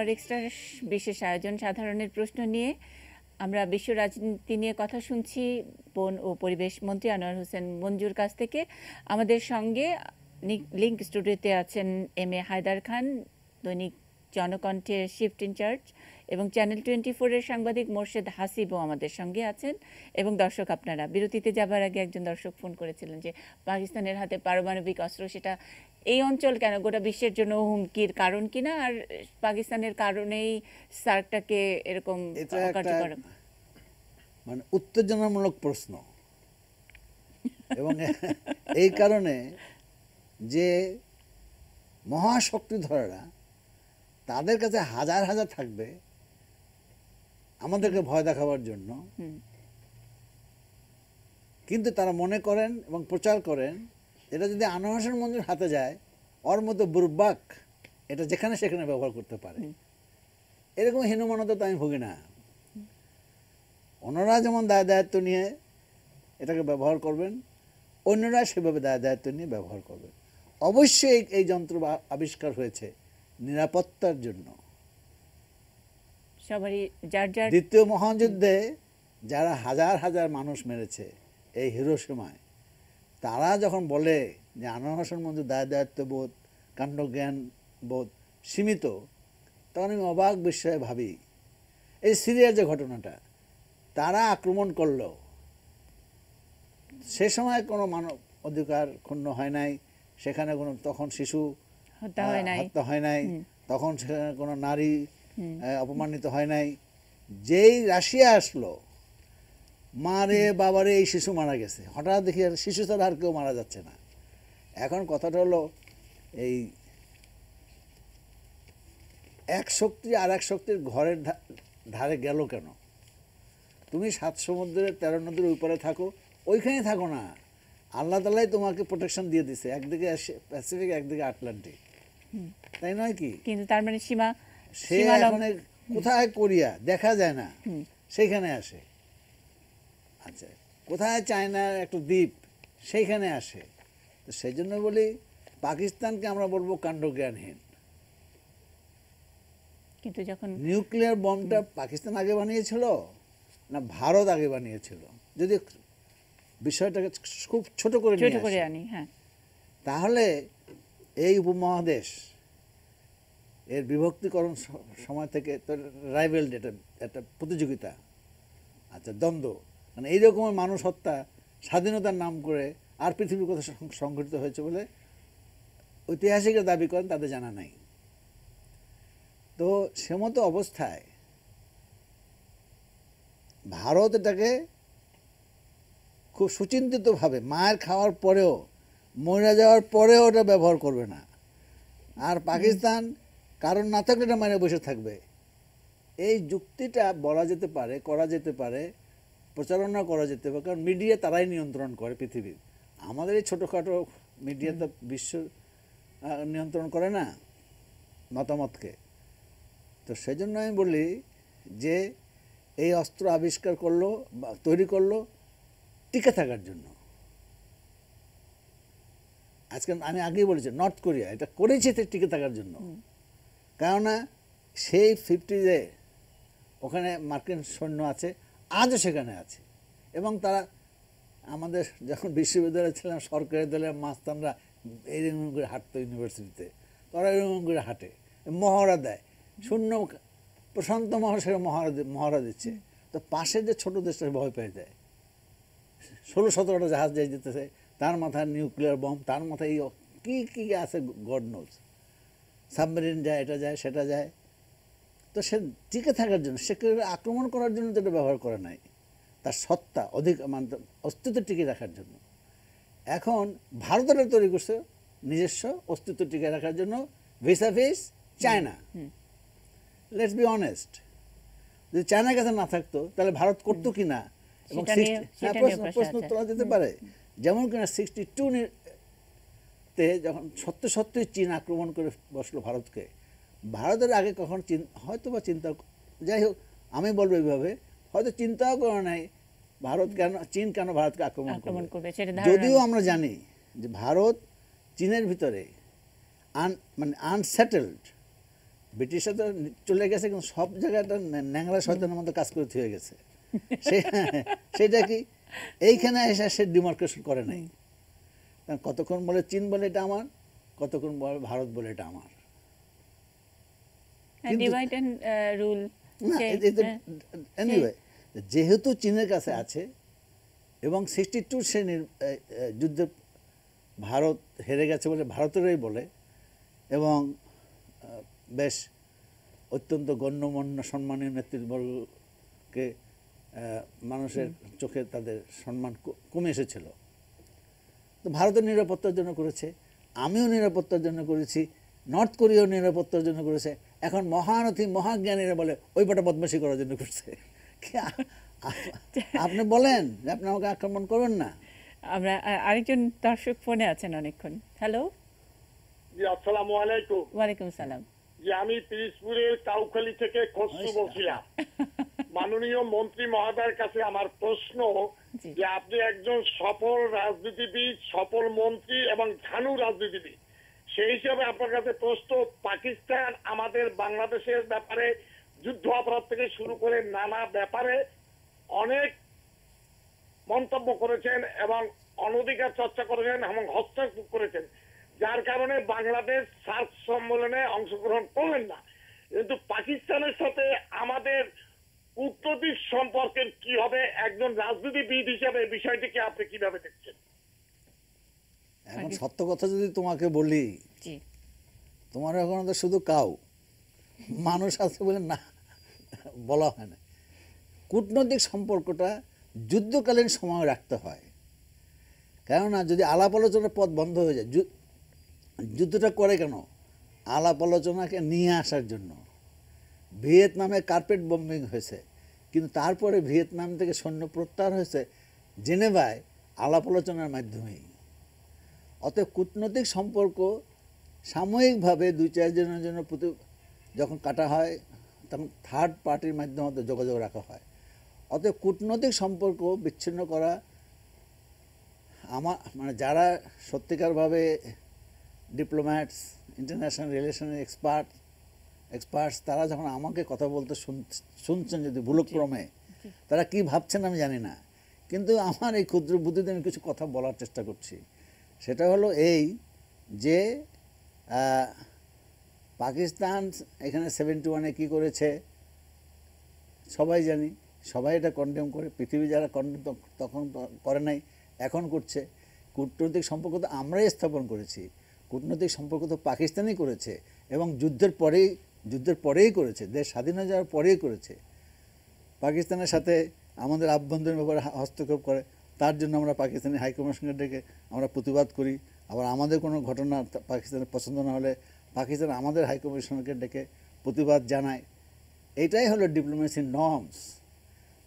ডর এক্সট্রা বিশেষ আয়োজন সাধারণের প্রশ্ন নিয়ে আমরা বিশ্ব রাজনীতি নিয়ে কথা শুনছি বন ও পরিবেশ মন্ত্রী আনোয়ার হোসেন মঞ্জুর কাছ থেকে আমাদের সঙ্গে লিঙ্ক স্টুডিওতে আছেন এম এ হায়দার খান দৈনিক জনকণ্ঠের শিফট ইনচার্জ এবং চ্যানেল টোয়েন্টি ফোরের সাংবাদিক মোর্শেদ হাসিবও আমাদের সঙ্গে আছেন এবং দর্শক আপনারা বিরতিতে যাবার আগে একজন দর্শক ফোন করেছিলেন যে পাকিস্তানের হাতে পারমাণবিক অস্ত্র সেটা এই অঞ্চল কেন গোটা বিশ্বের জন্য হুমকির কারণ কিনা আর পাকিস্তানের কারণেই সার্কটাকে এরকম মানে উত্তেজনামূলক প্রশ্ন এবং এই কারণে যে মহাশক্তিধররা তাদের কাছে হাজার হাজার থাকবে আমাদেরকে ভয় দেখাবার জন্য কিন্তু তারা মনে করেন এবং প্রচার করেন এটা যদি আনোহাসন মঞ্জুর হাতে যায় ওর মতো বুরবাক এটা যেখানে সেখানে ব্যবহার করতে পারে এরকম হীনমানতা তো আমি ভুগি না অন্যরা যেমন দায় দায়িত্ব নিয়ে এটাকে ব্যবহার করবেন অন্যরা সেভাবে দায় দায়িত্ব নিয়ে ব্যবহার করবেন অবশ্যই এই যন্ত্র আবিষ্কার হয়েছে নিরাপত্তার জন্য দ্বিতীয় মহাযুদ্ধে যারা হাজার হাজার মানুষ মেরেছে এই হিরোসীমায় তারা যখন বলে যে আনোয়ার হোসেন মঞ্জুর দায় দায়িত্ববোধ কাণ্ডজ্ঞান বোধ সীমিত তখন আমি অবাক বিস্ময়ে ভাবি এই সিরিয়ার যে ঘটনাটা তারা আক্রমণ করল সে সময় কোনো মানব অধিকার ক্ষুণ্ণ হয় নাই সেখানে কোনো তখন শিশু হত্যা হয় নাই তখন সেখানে কোনো নারী অপমানিত হয় নাই যেই রাশিয়া আসলো মা রে বাবা রে এই শিশু মারা গেছে হঠাৎ দেখি আর শিশু ছাড়া আর কেউ মারা যাচ্ছে না এখন কথাটা হলো এই এক শক্তি আর এক শক্তির ঘরের ধারে গেল কেন তুমি সাত সমুদ্রের তেরো নদীর উপরে থাকো ওইখানে থাকো না আল্লাহ তালাই তোমাকে প্রোটেকশন দিয়ে দিছে একদিকে প্যাসিফিক একদিকে আটলান্টিক তাই নয় কি কিন্তু তার মানে সীমা সে কোথায় করিয়া দেখা যায় না সেখানে আসে আচ্ছা কোথায় চায়নার একটা দ্বীপ সেইখানে আসে তো সেই জন্য বলি পাকিস্তানকে আমরা বলবো কাণ্ডজ্ঞানহীন কিন্তু যখন নিউক্লিয়ার বমটা পাকিস্তান আগে বানিয়েছিল না ভারত আগে বানিয়েছিল যদি বিষয়টাকে খুব ছোট করে ছোট করে আনি হ্যাঁ তাহলে এই উপমহাদেশ এর বিভক্তিকরণ সময় থেকে তো রাইভেল একটা প্রতিযোগিতা আচ্ছা দ্বন্দ্ব মানে এই রকমের মানুষ হত্যা স্বাধীনতার নাম করে আর পৃথিবীর কথা সংঘটিত হয়েছে বলে ঐতিহাসিকরা দাবি করেন তাদের জানা নাই তো সে মতো অবস্থায় ভারত এটাকে খুব সুচিন্তিতভাবে মায়ের খাওয়ার পরেও মরে যাওয়ার পরেও ওটা ব্যবহার করবে না আর পাকিস্তান কারণ না থাকলে এটা মানে বসে থাকবে এই যুক্তিটা বলা যেতে পারে করা যেতে পারে প্রচারণা করা যেতে পারে কারণ মিডিয়া তারাই নিয়ন্ত্রণ করে পৃথিবীর আমাদের এই ছোটোখাটো মিডিয়া তো বিশ্ব নিয়ন্ত্রণ করে না মতামতকে তো সেই জন্য আমি বলি যে এই অস্ত্র আবিষ্কার করলো বা তৈরি করলো টিকে থাকার জন্য আজকে আমি আগেই বলেছি নর্থ কোরিয়া এটা করেছে টিকে থাকার জন্য কেননা সেই ফিফটিজে ওখানে মার্কিন সৈন্য আছে আজও সেখানে আছে এবং তারা আমাদের যখন বিশ্ববিদ্যালয়ে ছিলাম সরকারি দলের মাস্তানরা এরকম করে হাঁটতো ইউনিভার্সিটিতে তারা এরকম করে হাঁটে মহড়া দেয় শূন্য প্রশান্ত মহাশয় মহারা মহড়া দিচ্ছে তো পাশে যে ছোটো দেশটা ভয় পেয়ে যায় ষোলো শতকটা জাহাজ যাই যেতেছে তার মাথায় নিউক্লিয়ার বম তার মাথায় এই কী কী আছে গড নোজ সাবমেরিন যায় এটা যায় সেটা যায় তো সে টিকে থাকার জন্য সে কেউ আক্রমণ করার জন্য যেটা ব্যবহার করে নাই তার সত্তা অধিক মানে অস্তিত্ব টিকে রাখার জন্য এখন ভারতের তৈরি করছে নিজস্ব অস্তিত্ব টিকে রাখার জন্য visa fees China let's be honest যদি চায়নার কাছে না থাকতো তাহলে ভারত করতো কি না এবং হ্যাঁ, প্রশ্ন তোলা যেতে পারে যেমন কিনা সিক্সটি টু তে যখন সত্য সত্যই চীন আক্রমণ করে বসলো ভারতকে ভারতের আগে কখন হয়তো বা চিন্তা যাই হোক আমি বলবো এইভাবে হয়তো চিন্তাও করে নাই ভারত কেন চীন কেন ভারতকে আক্রমণ আক্রমণ করবে যদিও আমরা জানি যে ভারত চীনের ভিতরে আন মানে আনসেটেলড ব্রিটিশরা তো চলে গেছে কিন্তু সব জায়গাটা ন্যাংরা শয়তানের মধ্যে কাজ করে থেকে গেছে সেটা কি এইখানে এসে সে ডিমার্কেশন করে নাই কতক্ষণ বলে চীন বলে এটা আমার কতক্ষণ বলে ভারত বলে এটা আমার হ্যাঁ, uh, হ্যাঁ, হ্যাঁ। যেহেতু চীনের কাছে আছে এবং সিক্সটি টু শ্রেণীর যুদ্ধে ভারত হেরে গেছে বলে ভারতেরই বলে এবং বেশ অত্যন্ত গণ্যমান্য সম্মানীয় নেতৃবর্গকে মানুষের চোখে তাদের সম্মান কমে এসেছিল তো ভারতের নিরাপত্তার জন্য করেছে আমিও নিরাপত্তার জন্য করেছি নর্থ কোরিয়াও নিরাপত্তার জন্য করেছে এখন মহানথী মহাজ্ঞানীরা বলে ওই পাটা বদমাসি করার জন্য করছে আপনি বলেন আপনি আমাকে আক্রমণ করবেন না আমরা আরেকজন দর্শক ফোনে আছেন অনেকক্ষণ হ্যালো জি আসসালামু আলাইকুম ওয়ালাইকুম সালাম জি আমি পিরিসপুরের কাউখালী থেকে খসরু আচ্ছা। বলছিলাম মাননীয় মন্ত্রী মহাদার কাছে আমার প্রশ্ন যে আপনি একজন সফল রাজনীতিবিদ সফল মন্ত্রী এবং ঝানু রাজনীতিবিদ সেই হিসাবে আপনার কাছে প্রশ্ন পাকিস্তান আমাদের বাংলাদেশের ব্যাপারে যুদ্ধ অপরাধ থেকে শুরু করে নানা ব্যাপারে অনেক মন্তব্য করেছেন এবং অনধিকার চর্চা করেছেন এবং হস্তক্ষেপ করেছেন যার কারণে বাংলাদেশ সার্ক সম্মেলনে অংশগ্রহণ করলেন না কিন্তু পাকিস্তানের সাথে আমাদের কূটনৈতিক সম্পর্কের কি হবে একজন রাজনীতিবিদ হিসাবে বিষয়টিকে আপনি কিভাবে দেখছেন এখন সত্য কথা যদি তোমাকে বলি তোমার এখন তো শুধু কাউ মানুষ আছে বলে না বলা হয় না কূটনৈতিক সম্পর্কটা যুদ্ধকালীন সময় রাখতে হয় কেননা যদি আলাপ আলোচনার পথ বন্ধ হয়ে যায় যুদ্ধটা করে কেন আলাপ আলোচনাকে নিয়ে আসার জন্য ভিয়েতনামে কার্পেট বম্বিং হয়েছে কিন্তু তারপরে ভিয়েতনাম থেকে সৈন্য প্রত্যাহার হয়েছে জেনেভায় আলাপ আলোচনার মাধ্যমেই অতএব কূটনৈতিক সম্পর্ক সাময়িকভাবে দুই চারজনের জন্য প্রতি যখন কাটা হয় তখন থার্ড পার্টির মাধ্যমে যোগাযোগ রাখা হয় অতএব কূটনৈতিক সম্পর্ক বিচ্ছিন্ন করা আমার মানে যারা সত্যিকারভাবে ডিপ্লোম্যাটস ইন্টারন্যাশনাল রিলেশনের এক্সপার্ট এক্সপার্টস তারা যখন আমাকে কথা বলতে শুনছেন যদি ভুলক্রমে তারা কি ভাবছেন আমি জানি না কিন্তু আমার এই ক্ষুদ্র বুদ্ধিতে আমি কিছু কথা বলার চেষ্টা করছি সেটা হলো এই যে পাকিস্তান এখানে সেভেন্টি ওয়ানে কী করেছে সবাই জানি সবাই এটা কন্ডেম করে পৃথিবী যারা কন্ডেম তখন করে নাই এখন করছে কূটনৈতিক সম্পর্ক তো আমরাই স্থাপন করেছি কূটনৈতিক সম্পর্ক তো পাকিস্তানই করেছে এবং যুদ্ধের পরেই যুদ্ধের পরেই করেছে দেশ স্বাধীন হয়ে যাওয়ার পরেই করেছে পাকিস্তানের সাথে আমাদের আভ্যন্তরীণ ব্যাপারে হস্তক্ষেপ করে তার জন্য আমরা পাকিস্তানি হাইকমিশনকে ডেকে আমরা প্রতিবাদ করি আবার আমাদের কোনো ঘটনা পাকিস্তানের পছন্দ না হলে পাকিস্তান আমাদের হাইকমিশনকে ডেকে প্রতিবাদ জানায় এটাই হলো ডিপ্লোমেসির নর্মস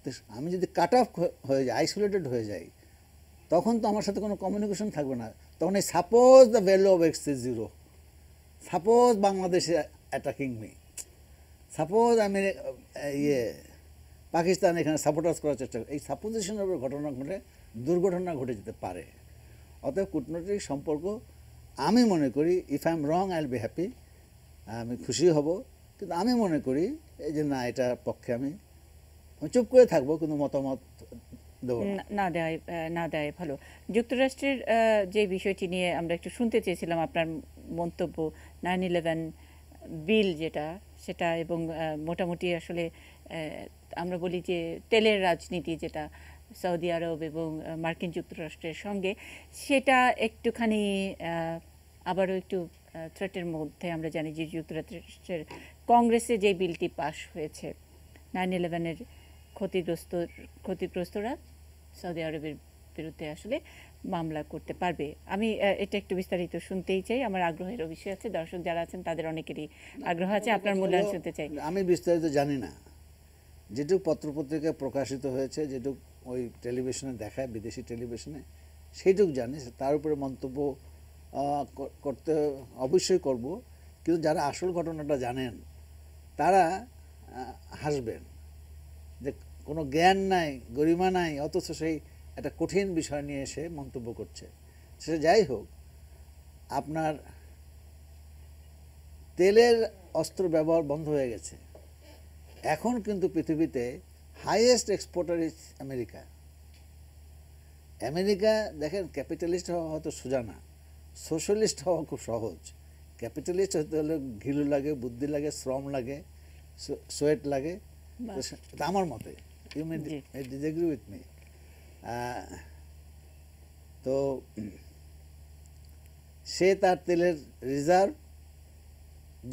তো আমি যদি কাট অফ হয়ে যাই আইসোলেটেড হয়ে যাই তখন তো আমার সাথে কোনো কমিউনিকেশন থাকবে না তখন এই suppose the value of X is zero suppose বাংলাদেশে অ্যাটাকিং মি সাপোজ আমি ইয়ে পাকিস্তান এখানে সাপোর্টার্স করার চেষ্টা করি এই সাপোজিশনের উপর ঘটনা ঘটে দুর্ঘটনা ঘটে যেতে পারে অতএব কূটনৈতিক সম্পর্ক আমি মনে করি ইফ আই এম রং আইল বি হ্যাপি আমি খুশি হব কিন্তু আমি মনে করি এই যে না এটার পক্ষে আমি চুপ করে থাকবো কিন্তু মতামত না দেয় না দেয় ভালো যুক্তরাষ্ট্রের যে বিষয়টি নিয়ে আমরা একটু শুনতে চেয়েছিলাম আপনার মন্তব্য নাইন ইলেভেন বিল যেটা সেটা এবং মোটামুটি আসলে আমরা বলি যে তেলের রাজনীতি যেটা সৌদি আরব এবং মার্কিন যুক্তরাষ্ট্রের সঙ্গে সেটা একটুখানি আবারও একটু থ্রেটের মধ্যে আমরা জানি যে যুক্তরাষ্ট্রের কংগ্রেসে যে বিলটি পাশ হয়েছে নাইন ইলেভেনের ক্ষতিগ্রস্ত ক্ষতিগ্রস্তরা সৌদি আরবের বিরুদ্ধে আসলে মামলা করতে পারবে আমি এটা একটু বিস্তারিত শুনতেই চাই আমার আগ্রহের বিষয় আছে দর্শক যারা আছেন তাদের অনেকেরই আগ্রহ আছে আপনার মূল্যায়ন শুনতে চাই আমি বিস্তারিত জানি না যেটুকু পত্রপত্রিকায় প্রকাশিত হয়েছে যেটুকু ওই টেলিভিশনে দেখায় বিদেশি টেলিভিশনে সেইটুক জানি তার উপরে মন্তব্য করতে অবশ্যই করব কিন্তু যারা আসল ঘটনাটা জানেন তারা হাসবেন যে কোনো জ্ঞান নাই গরিমা নাই অথচ সেই একটা কঠিন বিষয় নিয়ে এসে মন্তব্য করছে সেটা যাই হোক আপনার তেলের অস্ত্র ব্যবহার বন্ধ হয়ে গেছে এখন কিন্তু পৃথিবীতে highest exporter is America America দেখেন ক্যাপিটালিস্ট হওয়া হয়তো সোজা না সোশ্যালিস্ট হওয়া খুব সহজ ক্যাপিটালিস্ট হতে হলে ঘিলু লাগে বুদ্ধি লাগে শ্রম লাগে সোয়েট লাগে আমার মতে ইউ মে উইথ মি তো সে তার তেলের রিজার্ভ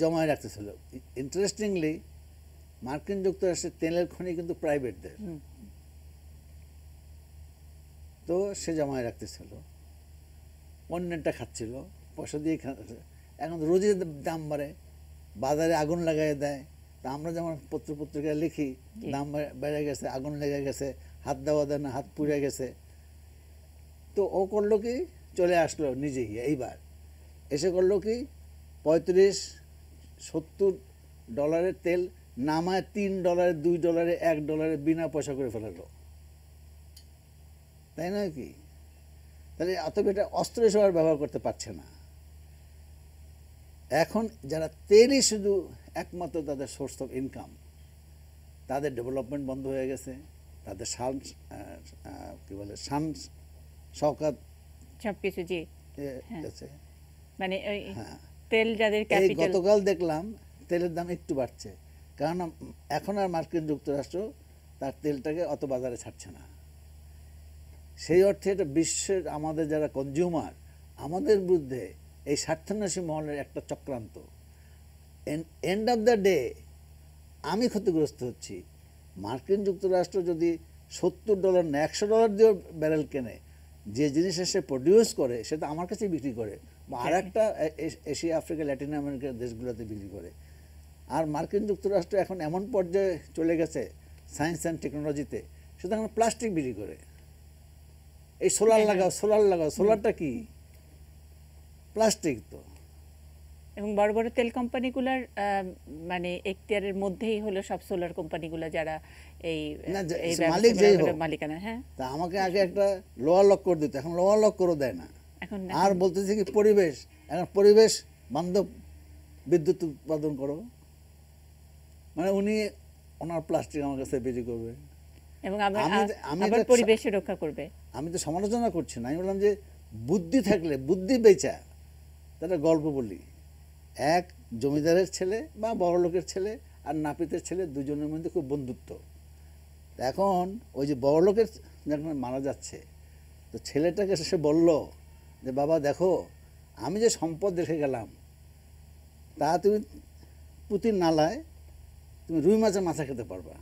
জমায় রাখতেছিল ইন্টারেস্টিংলি মার্কিন যুক্তরাষ্ট্রের তেলের খনি কিন্তু প্রাইভেট তো সে জমায় রাখতেছিল অন্যেরটা খাচ্ছিল পয়সা দিয়ে এখন রোজই দাম বাড়ে বাজারে আগুন লাগাই দেয় তা আমরা যেমন পত্র পত্রিকায় লিখি দাম বেড়ে গেছে আগুন লেগে গেছে হাত দেওয়া দেয় না হাত পুড়ে গেছে তো ও করলো কি চলে আসলো নিজেই এইবার এসে করলো কি পঁয়ত্রিশ সত্তর ডলারের তেল নামায় তিন ডলারে দুই ডলারে এক ডলারে বিনা পয়সা করে ফেলালো তাই নয় কি তাহলে অতএব বেটা অস্ত্র হিসেবে ব্যবহার করতে পারছে না এখন যারা তেলই শুধু একমাত্র তাদের সোর্স অফ ইনকাম তাদের ডেভেলপমেন্ট বন্ধ হয়ে গেছে তাদের সান কি বলে সান শওকাত সবকিছু কিছু জি হ্যাঁ। মানে হ্যাঁ। তেল যাদের গতকাল দেখলাম তেলের দাম একটু বাড়ছে কেননা এখন আর মার্কিন যুক্তরাষ্ট্র তার তেলটাকে অত বাজারে ছাড়ছে না সেই অর্থে এটা বিশ্বের আমাদের যারা কনজিউমার আমাদের বিরুদ্ধে এই স্বার্থান্বেষী মহলের একটা চক্রান্ত এন্ড অফ দ্য ডে আমি ক্ষতিগ্রস্ত হচ্ছি মার্কিন যুক্তরাষ্ট্র যদি সত্তর ডলার না একশো ডলার দিয়ে ব্যারেল কেনে যে জিনিসটা সে প্রডিউস করে সেটা আমার কাছে বিক্রি করে বা হ্যাঁ। আর একটা এশিয়া আফ্রিকা ল্যাটিন আমেরিকার দেশগুলোতে বিক্রি করে আর মার্কিন যুক্তরাষ্ট্র এখন এমন পর্যায়ে চলে গেছে সায়েন্স অ্যান্ড টেকনোলজিতে সুতরাং প্লাস্টিক বিক্রি করে এই সোলার লাগাও সোলার লাগাও সোলারটা কি প্লাস্টিক তো এবং বড় বড় তেল কোম্পানিগুলার মানে এখতিয়ারের মধ্যেই হলো সব সোলার কোম্পানিগুলো যারা এই মালিক যেই হোক মালিকানা হ্যাঁ তা আমাকে আগে একটা লোয়ার লক করে দিতে এখন লোয়ার লক করে দেয় না এখন আর বলতেছে কি পরিবেশ এখন পরিবেশ বান্ধব বিদ্যুৎ উৎপাদন করো মানে উনি ওনার প্লাস্টিক আমার কাছে বিক্রি করবে এবং করবে আমি তো সমালোচনা করছি না আমি বললাম যে বুদ্ধি থাকলে বুদ্ধি বেচা তাহলে গল্প বলি এক জমিদারের ছেলে বা বড় লোকের ছেলে আর নাপিতের ছেলে দুজনের মধ্যে খুব বন্ধুত্ব এখন ওই যে বড় লোকের যখন মারা যাচ্ছে তো ছেলেটাকে সে বলল যে বাবা দেখো আমি যে সম্পদ রেখে গেলাম তা তুমি পুঁতির নালায় তুমি রুই মাছের মাথা খেতে পারবা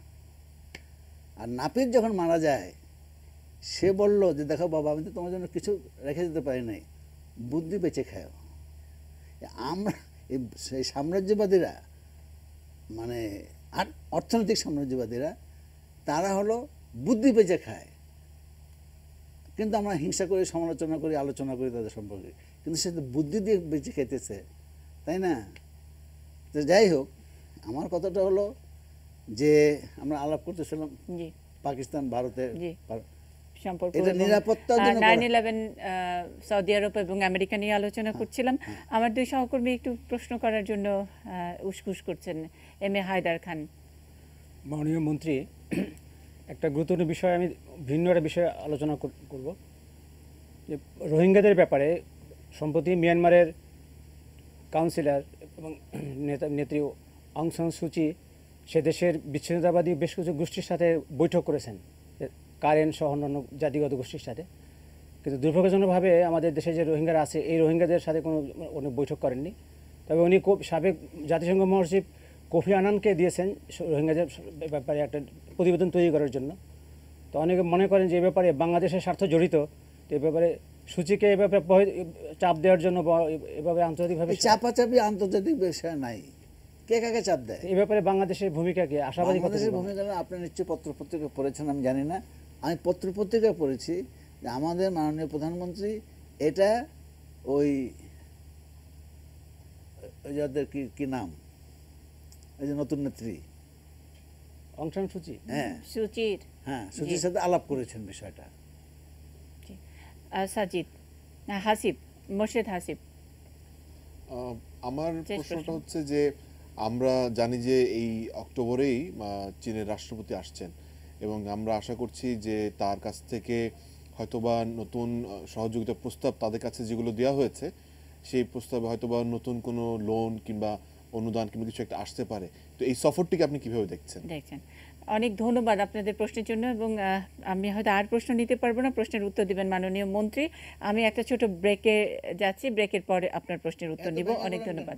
আর নাপিত যখন মারা যায় সে বলল যে দেখো বাবা আমি তো তোমার জন্য কিছু রেখে যেতে পারি নাই বুদ্ধি বেঁচে খায় আমরা এই সাম্রাজ্যবাদীরা মানে আর অর্থনৈতিক সাম্রাজ্যবাদীরা তারা হলো বুদ্ধি বেঁচে খায় কিন্তু আমরা হিংসা করে সমালোচনা করি আলোচনা করি তাদের সম্পর্কে কিন্তু সে তো বুদ্ধি দিয়ে বেঁচে খেতেছে তাই না তো যাই হোক আমার কথাটা হলো যে আমরা আলাপ করতেছিলাম পাকিস্তান ভারতের এটা নিরাপত্তার জন্য 9 সৌদি আরব এবং আমেরিকা নিয়ে আলোচনা হ্যাঁ, করছিলাম হ্যাঁ। আমার দুই সহকর্মী একটু প্রশ্ন করার জন্য উসকুস করছেন এম এ হায়দার খান মাননীয় মন্ত্রী একটা গুরুত্বপূর্ণ বিষয় আমি ভিন্ন একটা বিষয়ে আলোচনা করব যে রোহিঙ্গাদের ব্যাপারে সম্প্রতি মিয়ানমারের কাউন্সিলর এবং নেতা নেত্রী অংসান সুচি সে দেশের বিচ্ছিন্নতাবাদী বেশ কিছু গোষ্ঠীর সাথে বৈঠক করেছেন কারেন সহ অন্যান্য জাতিগত গোষ্ঠীর সাথে কিন্তু দুর্ভাগ্যজনকভাবে আমাদের দেশে যে রোহিঙ্গারা আছে এই রোহিঙ্গাদের সাথে কোনো উনি বৈঠক করেননি তবে উনি সাবেক জাতিসংঘ মহাসচিব কোফি আনানকে দিয়েছেন রোহিঙ্গাদের ব্যাপারে একটা প্রতিবেদন তৈরি করার জন্য তো অনেকে মনে করেন যে এ ব্যাপারে বাংলাদেশের স্বার্থ জড়িত তো এ ব্যাপারে সূচিকে এ ব্যাপারে চাপ দেওয়ার জন্য এভাবে আন্তর্জাতিকভাবে চাপাচাপি আন্তর্জাতিক বিষয় নাই কে কাকে চাপ দেয় এই ব্যাপারে বাংলাদেশের ভূমিকা কি আশাবাদী বাংলাদেশের ভূমিকা আপনি নিশ্চয়ই পত্র পত্রিকা পড়েছেন আমি জানি না আমি পত্র পত্রিকা পড়েছি যে আমাদের মাননীয় প্রধানমন্ত্রী এটা ওই যাদের কি কি নাম এই যে নতুন নেত্রী অংশান সুচি হ্যাঁ সুচির হ্যাঁ সুচির সাথে আলাপ করেছেন বিষয়টা সাজিদ হাসিব মোর্শেদ হাসিব আমার প্রশ্নটা হচ্ছে যে আমরা জানি যে এই অক্টোবরেই চীনের রাষ্ট্রপতি আসছেন এবং আমরা আশা করছি যে তার কাছ থেকে হয়তোবা নতুন সহযোগিতা প্রস্তাব তাদের কাছে যেগুলো দেওয়া হয়েছে সেই প্রস্তাবে হয়তোবা নতুন কোনো লোন কিংবা অনুদান কিংবা কিছু একটা আসতে পারে তো এই সফরটিকে আপনি কিভাবে দেখছেন দেখছেন অনেক ধন্যবাদ আপনাদের প্রশ্নের জন্য এবং আমি হয়তো আর প্রশ্ন নিতে পারবো না প্রশ্নের উত্তর দিবেন মাননীয় মন্ত্রী আমি একটা ছোট ব্রেকে যাচ্ছি ব্রেকের পরে আপনার প্রশ্নের উত্তর নিব অনেক ধন্যবাদ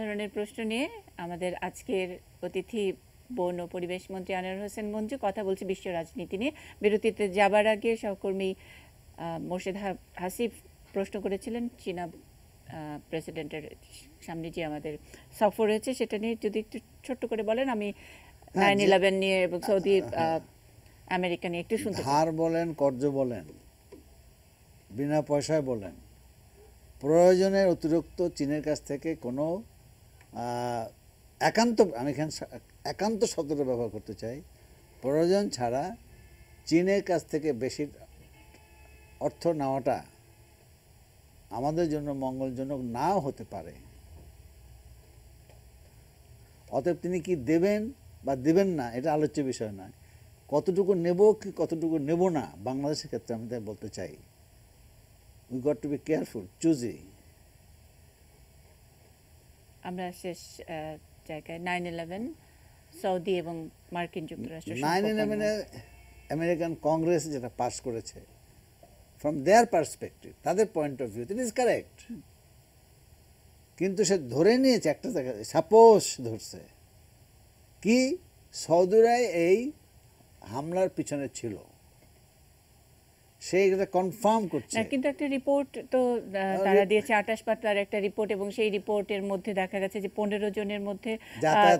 ধরনের প্রশ্ন নিয়ে আমাদের আজকের অতিথি বন ও পরিবেশ মন্ত্রী আনোয়ার হোসেন মঞ্জু কথা বলছি বিশ্ব রাজনীতি নিয়ে বিরতিতে যাবার আগে সহকর্মী মোর্শেদ হাসিফ প্রশ্ন করেছিলেন চীনা প্রেসিডেন্টের সামনে যে আমাদের সফর হয়েছে সেটা নিয়ে যদি একটু ছোট্ট করে বলেন আমি নাইন হ্যাঁ, ইলেভেন নিয়ে এবং সৌদি হ্যাঁ। আমেরিকা নিয়ে একটু শুনতে হার বলেন কর্য বলেন বিনা পয়সায় বলেন প্রয়োজনের অতিরিক্ত চীনের কাছ থেকে কোনো একান্ত আমি এখানে একান্ত শব্দটা ব্যবহার করতে চাই প্রয়োজন ছাড়া চীনের কাছ থেকে বেশি অর্থ নেওয়াটা আমাদের জন্য মঙ্গলজনক নাও হতে পারে অতএব তিনি কি দেবেন বা দেবেন না এটা আলোচ্য বিষয় নয় কতটুকু নেব কি কতটুকু নেব না বাংলাদেশের ক্ষেত্রে আমি তাই বলতে চাই we got to be careful choosing আমরা শেষ জায়গায় নাইন ইলেভেন সৌদি এবং মার্কিন যুক্তরাষ্ট্র নাইন ইলেভেনে আমেরিকান কংগ্রেস যেটা পাস করেছে ফ্রম দেয়ার পার্সপেক্টিভ তাদের point of view is correct কিন্তু সে ধরে নিয়েছে একটা জায়গা সাপোজ ধরছে কি সৌদুরাই এই হামলার পিছনে ছিল এটা কনফার্ম করছে কিন্তু একটা রিপোর্ট তো তারা দিয়েছে একটা রিপোর্ট এবং সেই রিপোর্টের মধ্যে দেখা গেছে যে পনেরো জনের মধ্যে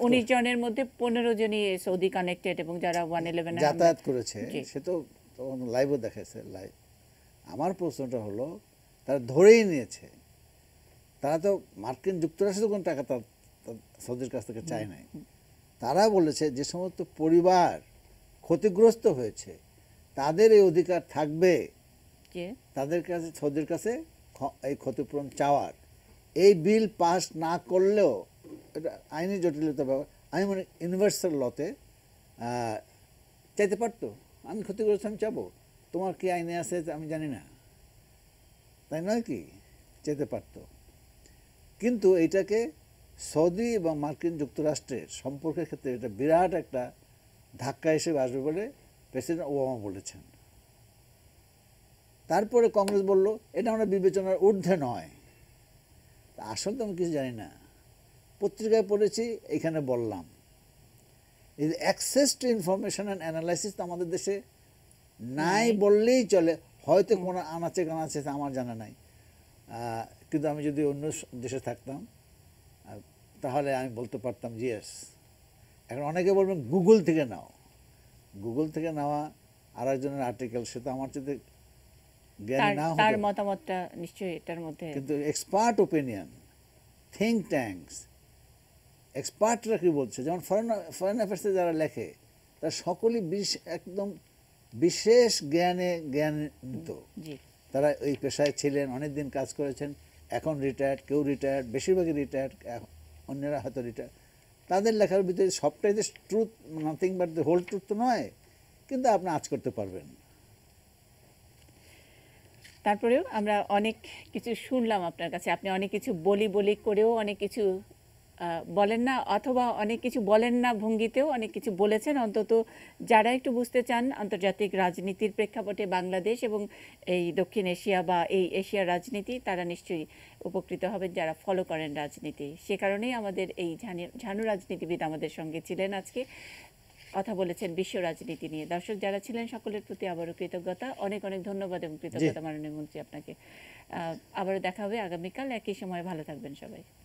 উনিশ জনের মধ্যে পনেরো জনই সৌদি কানেক্টেড এবং যারা ওয়ান ইলেভেন যাতায়াত করেছে সে তো তখন লাইভও দেখাচ্ছে লাইভ আমার প্রশ্নটা হলো তারা ধরেই নিয়েছে তারা তো মার্কিন যুক্তরাষ্ট্র কোনো টাকা তার সৌদির কাছ থেকে চায় নাই তারা বলেছে যে সমস্ত পরিবার ক্ষতিগ্রস্ত হয়েছে তাদের এই অধিকার থাকবে তাদের কাছে সৌদির কাছে এই ক্ষতিপূরণ চাওয়ার এই বিল পাস না করলেও এটা আইনি জটিলতা ব্যাপার আমি মানে ইউনিভার্সাল লতে চাইতে পারতো আমি ক্ষতিগ্রস্ত আমি চাবো তোমার কি আইনে আছে আমি জানি না তাই নয় কি যেতে পারত কিন্তু এটাকে সৌদি এবং মার্কিন যুক্তরাষ্ট্রের সম্পর্কের ক্ষেত্রে এটা বিরাট একটা ধাক্কা হিসেবে আসবে বলে প্রেসিডেন্ট ওবামা বলেছেন তারপরে কংগ্রেস বলল এটা আমরা বিবেচনার ঊর্ধ্বে নয় আসল তো আমি কিছু জানি না পত্রিকায় পড়েছি এখানে বললাম এই access to information and analysis তো আমাদের দেশে নাই বললেই চলে হয়তো কোনো আনাচে কানাচে আমার জানা নাই কিন্তু আমি যদি অন্য দেশে থাকতাম তাহলে আমি বলতে পারতাম জিএস এখন অনেকে বলবেন গুগল থেকে নাও গুগল থেকে নেওয়া আর একজনের আর্টিকেল সেটা আমার যদি না তার মতামতটা নিশ্চয়ই এটার মধ্যে কিন্তু এক্সপার্ট ওপিনিয়ন থিঙ্ক ট্যাঙ্কস এক্সপার্টরা কী বলছে যেমন ফরেন ফরেন অ্যাফেয়ার্সে যারা লেখে তারা সকলেই বিশ একদম বিশেষ জ্ঞানে নিত তারা ওই পেশায় ছিলেন অনেক দিন কাজ করেছেন এখন রিটায়ার্ড কেউ রিটায়ার্ড বেশিরভাগই রিটায়ার্ড অন্যরা হয়তো রিটায়ার্ড তাদের লেখার ভিতরে সবটাই যে truth nothing but the whole truth তো নয় কিন্তু আপনি আজ করতে পারবেন তারপরেও আমরা অনেক কিছু শুনলাম আপনার কাছে আপনি অনেক কিছু বলি বলি করেও অনেক কিছু বলেন না অথবা অনেক কিছু বলেন না ভঙ্গিতেও অনেক কিছু বলেছেন অন্তত যারা একটু বুঝতে চান আন্তর্জাতিক রাজনীতির প্রেক্ষাপটে বাংলাদেশ এবং এই দক্ষিণ এশিয়া বা এই এশিয়ার রাজনীতি তারা নিশ্চয়ই উপকৃত হবেন যারা ফলো করেন রাজনীতি সে কারণেই আমাদের এই ঝানু রাজনীতিবিদ আমাদের সঙ্গে ছিলেন আজকে কথা বলেছেন বিশ্ব রাজনীতি নিয়ে দর্শক যারা ছিলেন সকলের প্রতি আবারও কৃতজ্ঞতা অনেক অনেক ধন্যবাদ এবং কৃতজ্ঞতা মাননীয় মন্ত্রী আপনাকে আবারও দেখা হবে আগামীকাল একই সময় ভালো থাকবেন সবাই